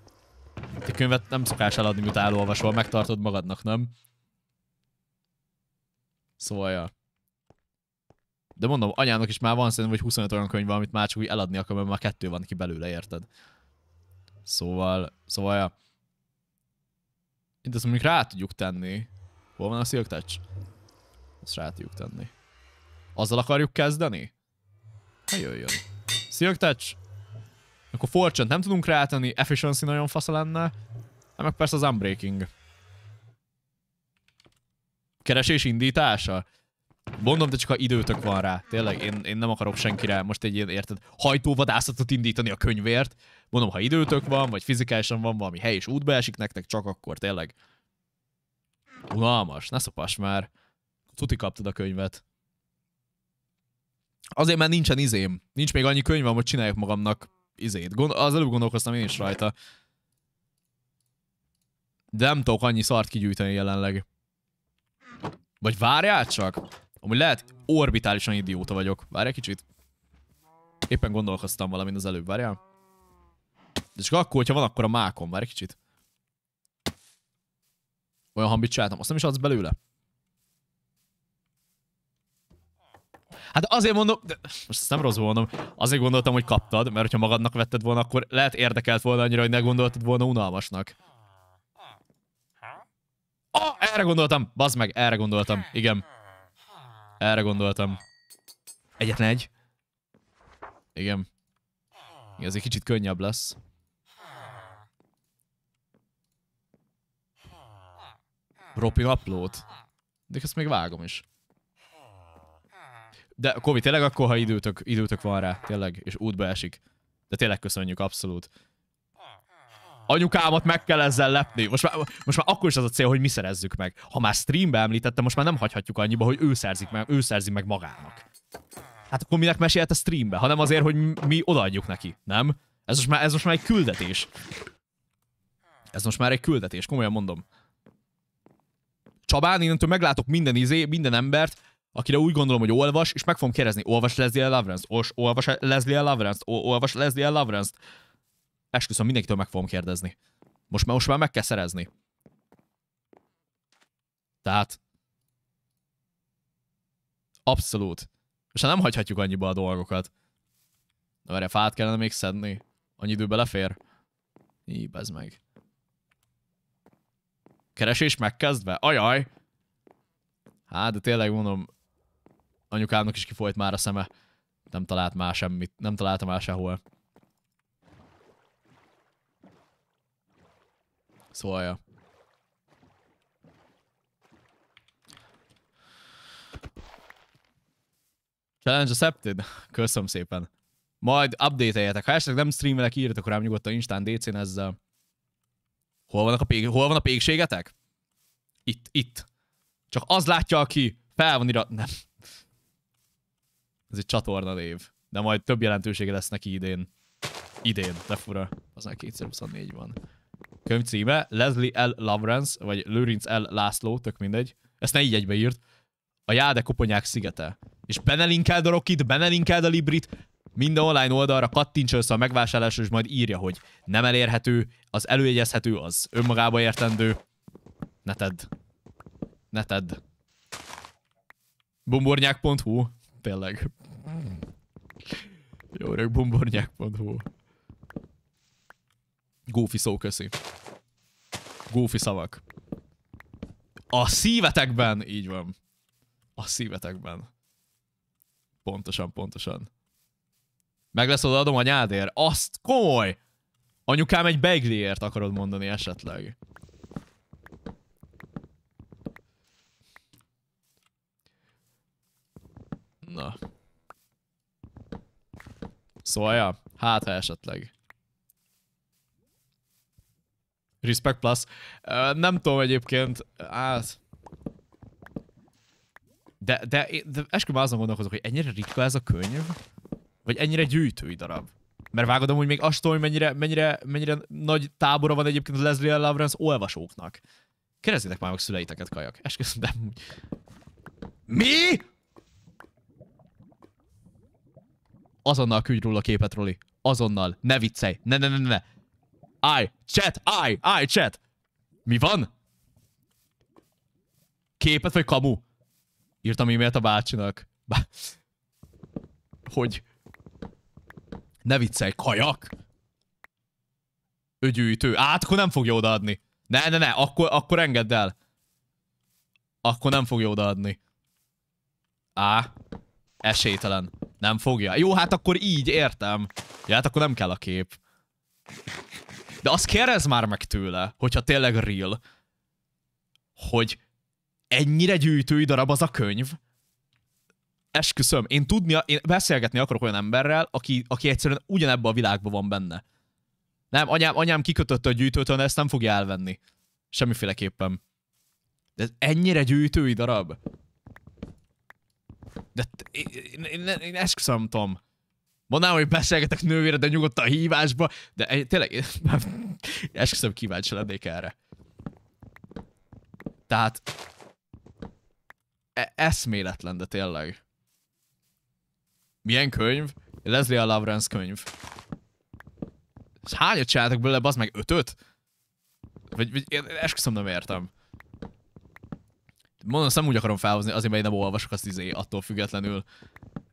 Te könyvet nem szokás eladni, mint elolvasva, megtartod magadnak, nem? Szóval, ja. De mondom, anyának is már van szerintem, hogy 25 olyan könyv van, amit már csak úgy eladni akar, mert már kettő van ki belőle, érted? Szóval, szóval, ja. Itt azt mondjuk rá tudjuk tenni. Hol van a Silk Touch? Ezt rá tudjuk tenni. Azzal akarjuk kezdeni? Hát jöjjön. Szia, Touch. Akkor fortune nem tudunk rátenni, Efficiency nagyon fasz lenne. Hát meg persze az Unbreaking. Keresés indítása? Mondom, de csak ha időtök van rá. Tényleg, én, én nem akarok senkire most egy ilyen, érted, hajtóvadászatot indítani a könyvért. Mondom, ha időtök van, vagy fizikálisan van valami hely és útba esik nektek, csak akkor tényleg. Unalmas, ne szopass már. Tuti kaptad a könyvet. Azért már nincsen izém. Nincs még annyi könyvem, hogy csináljak magamnak izét. Gond az előbb gondolkoztam én is rajta. De nem tudok annyi szart kigyűjteni jelenleg. Vagy várjál csak? Amúgy lehet orbitálisan idióta vagyok. Várjál kicsit. Éppen gondolkoztam valamint az előbb, várjál. De csak akkor, hogyha van akkor a mákom, várj kicsit. Olyan hambit csináltam, azt nem is adsz belőle? Hát azért mondom, de most ezt nem rosszul mondom, azért gondoltam, hogy kaptad, mert ha magadnak vetted volna, akkor lehet érdekelt volna annyira, hogy ne gondoltad volna unalmasnak. Oh, erre gondoltam, bazd meg, erre gondoltam, igen. Erre gondoltam. Egyetlen egy. Igen. Igen, egy kicsit könnyebb lesz. Ropin upload. De ezt még vágom is. De Kovi, tényleg akkor, ha időtök, időtök van rá, tényleg, és útba esik. De tényleg köszönjük, abszolút. Anyukámat meg kell ezzel lepni. Most már, most már akkor is az a cél, hogy mi szerezzük meg. Ha már streambe említettem, most már nem hagyhatjuk annyiba, hogy ő szerzik meg, ő szerzi meg magának. Hát akkor minek mesélt a streambe, hanem azért, hogy mi odaadjuk neki, nem? Ez most már, ez most már egy küldetés. Ez most már egy küldetés, komolyan mondom. Csabán, innentől meglátok minden izé, minden embert, akire úgy gondolom, hogy olvas, és meg fogom kérdezni, olvas Leslie Lawrence, Os, olvas Leslie Lawrence, olvas Leslie Lawrence. Esküszöm, mindenkitől meg fogom kérdezni. Most már, most már meg kell szerezni. Tehát... Abszolút. És nem hagyhatjuk annyiba a dolgokat. Na erre fát kellene még szedni. Annyi idő belefér? Így, ez meg. Keresés megkezdve? Ajaj! Hát, de tényleg mondom, Anyukámnak is kifolyt már a szeme. Nem talált már semmit, nem találtam már sehol. Szóval, ja. Challenge accepted? Köszönöm szépen. Majd update-eljetek. Ha esetleg nem streamelek, írjatok rám nyugodtan Instán DC-n ezzel. Hol, vannak a pég... Hol van a pégségetek? Itt, itt. Csak az látja, aki fel van irat... Nem. Ez egy csatorna név. De majd több jelentősége lesz neki idén. Idén, de fura. már 2024 van. Könyv címe Leslie L. Lawrence, vagy Lőrinc L. László, tök mindegy. Ezt ne így egybe írt. A Jáde Koponyák szigete. És benelinkeld a Rokit, benelinkeld a Librit, minden online oldalra kattints össze a szóval megvásárlásra, és majd írja, hogy nem elérhető, az előjegyezhető, az önmagába értendő. Ne tedd. Ne tedd. Bumbornyák.hu. Tényleg. Jó öreg bumbornyák.hu Gófi szó, köszi. Gófi szavak. A szívetekben, így van. A szívetekben. Pontosan, pontosan. Meg lesz oda adom a nyádér. Azt komoly! Anyukám egy begliért akarod mondani esetleg. Na, Szóval, ja, hát ha esetleg. Respect plus. Nem tudom egyébként, hát... De, de, de esküvőm azon gondolkozok, hogy ennyire ritka ez a könyv? Vagy ennyire gyűjtői darab? Mert vágodom, hogy még azt tudom, hogy mennyire, mennyire, mennyire nagy tábora van egyébként a Leslie L. Lawrence olvasóknak. Kérdezzétek már meg szüleiteket, kajak. Esküszöm, de... Mi? azonnal küldj róla képet, Roli. Azonnal. Ne viccelj. Ne, ne, ne, ne. Állj, chat, állj, állj, chat. Mi van? Képet vagy kamu? Írtam e-mailt a bácsinak. Bá... Hogy? Ne viccelj, kajak? Ögyűjtő. Át, akkor nem fogja odaadni. Ne, ne, ne, akkor, akkor engedd el. Akkor nem fogja odaadni. Á, esélytelen. Nem fogja. Jó, hát akkor így, értem. Ja, hát akkor nem kell a kép. De azt kérdez már meg tőle, hogyha tényleg real, hogy ennyire gyűjtői darab az a könyv, esküszöm, én tudni én beszélgetni akarok olyan emberrel, aki, aki egyszerűen ugyanebben a világban van benne. Nem, anyám, anyám kikötötte a gyűjtőtől, de ezt nem fogja elvenni. Semmiféleképpen. De ez ennyire gyűjtői darab? De én, én, én, én esküszöm, Tom. Mondanám, hogy beszélgetek nővére, de nyugodtan a hívásba, de egy, tényleg, én, esküszöm kíváncsi lennék erre. Tehát, e eszméletlen, de tényleg. Milyen könyv? Leslie A. Lawrence könyv. Hányat csináltak belőle, az meg ötöt? Vagy, vagy én esküszöm nem értem mondom, azt nem úgy akarom felhozni, azért, mert én nem olvasok azt izé, attól függetlenül.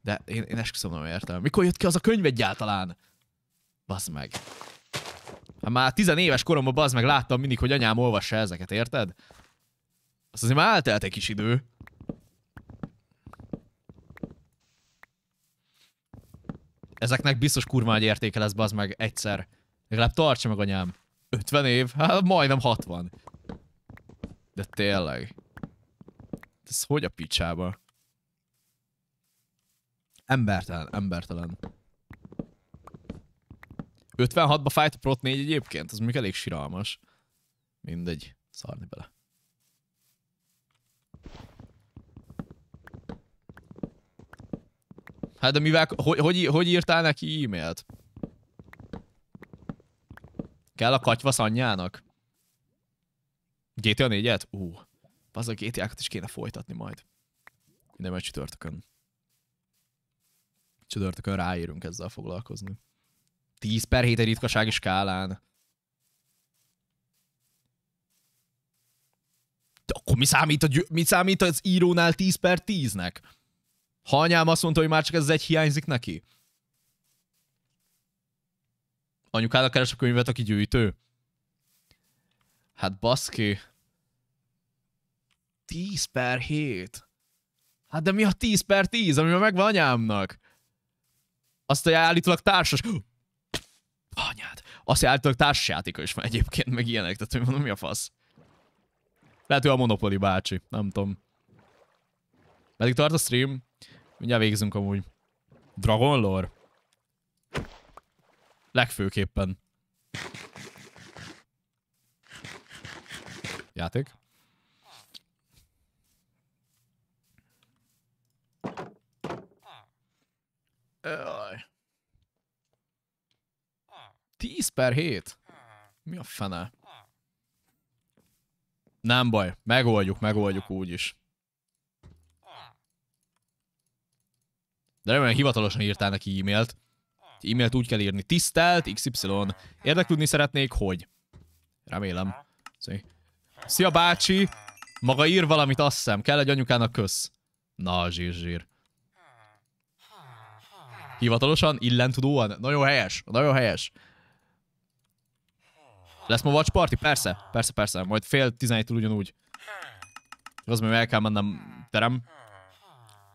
De én, én esküszöm nem értem. Mikor jött ki az a könyv egyáltalán? Bazd meg. Hát már tizenéves koromban bazd meg láttam mindig, hogy anyám olvassa ezeket, érted? Azt azért már eltelt egy kis idő. Ezeknek biztos kurva nagy értéke lesz, bazd meg, egyszer. Legalább tartsa meg anyám. 50 év? Hát majdnem 60. De tényleg ez hogy a picsába? Embertelen, embertelen. 56-ba fájt a Prot 4 egyébként, az még elég siralmas. Mindegy, szarni bele. Hát de mivel, hogy, hogy, hogy írtál neki e-mailt? Kell a katyvasz anyjának? GTA 4-et? Ú. Uh. Az a GTA-kat is kéne folytatni majd. Minden majd csütörtökön. Csütörtökön ráérünk ezzel foglalkozni. 10 per 7 egy ritkasági skálán. De akkor mi számít, a, mi számít az írónál 10 per 10-nek? Ha anyám azt mondta, hogy már csak ez egy hiányzik neki. Anyukának keres a könyvet, aki gyűjtő. Hát baszki. 10 per 7. Hát de mi a 10 per 10, ami már megvan anyámnak? Azt, hogy állítólag társas... Anyád. Azt, hogy állítólag társasjátéka is van egyébként, meg ilyenek. Tehát, hogy mondom, mi a fasz? Lehet, hogy a Monopoly bácsi. Nem tudom. Meddig tart a stream? Mindjárt végzünk amúgy. Dragon Lore? Legfőképpen. Játék. Öj. 10 per 7? Mi a fene? Nem baj, megoldjuk, megoldjuk úgy is. De remélem hivatalosan írtál neki e-mailt. E-mailt úgy kell írni. Tisztelt XY. Érdeklődni szeretnék, hogy? Remélem. Szia bácsi! Maga ír valamit, azt hiszem. Kell egy anyukának kösz. Na, zsír, zsír. Hivatalosan, illentudóan. Nagyon helyes, nagyon helyes. Lesz ma watch party? Persze, persze, persze. Majd fél tizenegytől ugyanúgy. Az mert el kell mennem terem.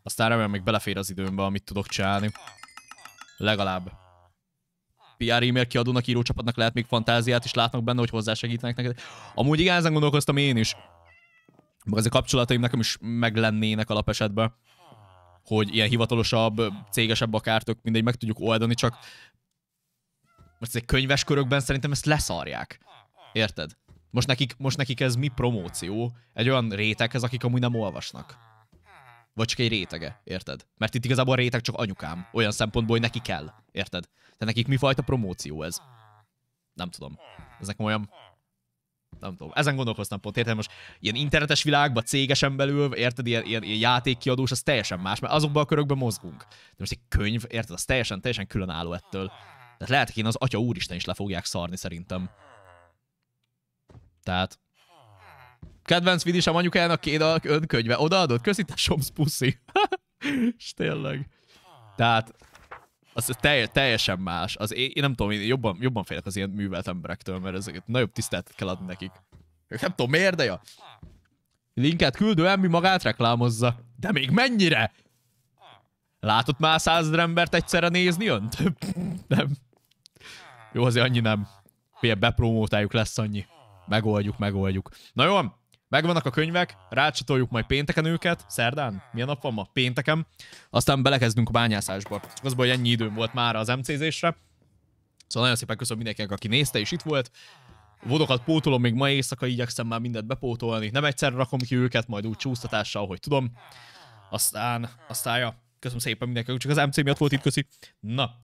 Aztán remélem még belefér az időmbe, amit tudok csinálni. Legalább. PR e-mail kiadónak, írócsapatnak lehet még fantáziát is látnak benne, hogy hozzásegítenek neked. Amúgy igen, ezen gondolkoztam én is. Meg az a kapcsolataim nekem is meglennének alapesetben hogy ilyen hivatalosabb, cégesebb akártok, mindegy, meg tudjuk oldani, csak most egy könyves körökben szerintem ezt leszarják. Érted? Most nekik, most nekik ez mi promóció? Egy olyan réteghez, akik amúgy nem olvasnak. Vagy csak egy rétege, érted? Mert itt igazából a réteg csak anyukám, olyan szempontból, hogy neki kell, érted? Tehát nekik mi fajta promóció ez? Nem tudom. Ezek olyan nem tudom, ezen gondolkoztam pont, érted? Most ilyen internetes világban, cégesen belül, érted, ilyen, ilyen, ilyen játékkiadós, az teljesen más, mert azokban a körökben mozgunk. De most egy könyv, érted, az teljesen, teljesen különálló ettől. Tehát lehet, hogy én az Atya Úristen is le fogják szarni szerintem. Tehát... Kedvenc a anyukának két önkönyve Odaadod? köszi, te puszi. És tényleg. Tehát az telj, teljesen más. Az, én, én nem tudom, én jobban, jobban félek az ilyen művelt emberektől, mert ezeket nagyobb tiszteletet kell adni nekik. nem tudom miért, de ja. Linket küldő emmi magát reklámozza. De még mennyire? Látott már százezer embert egyszerre nézni önt? nem. Jó, azért annyi nem. Milyen bepromótáljuk lesz annyi. Megoldjuk, megoldjuk. Na jó, Megvannak a könyvek, rácsatoljuk majd pénteken őket, szerdán, milyen nap van ma? Pénteken. Aztán belekezdünk a bányászásba. az, baj, ennyi időm volt már az MCZ-sre. Szóval nagyon szépen köszönöm mindenkinek, aki nézte és itt volt. Vodokat pótolom még ma éjszaka, igyekszem már mindent bepótolni. Nem egyszer rakom ki őket, majd úgy csúsztatással, hogy tudom. Aztán, aztán ja, köszönöm szépen mindenkinek, csak az MC miatt volt itt, köszi. Na,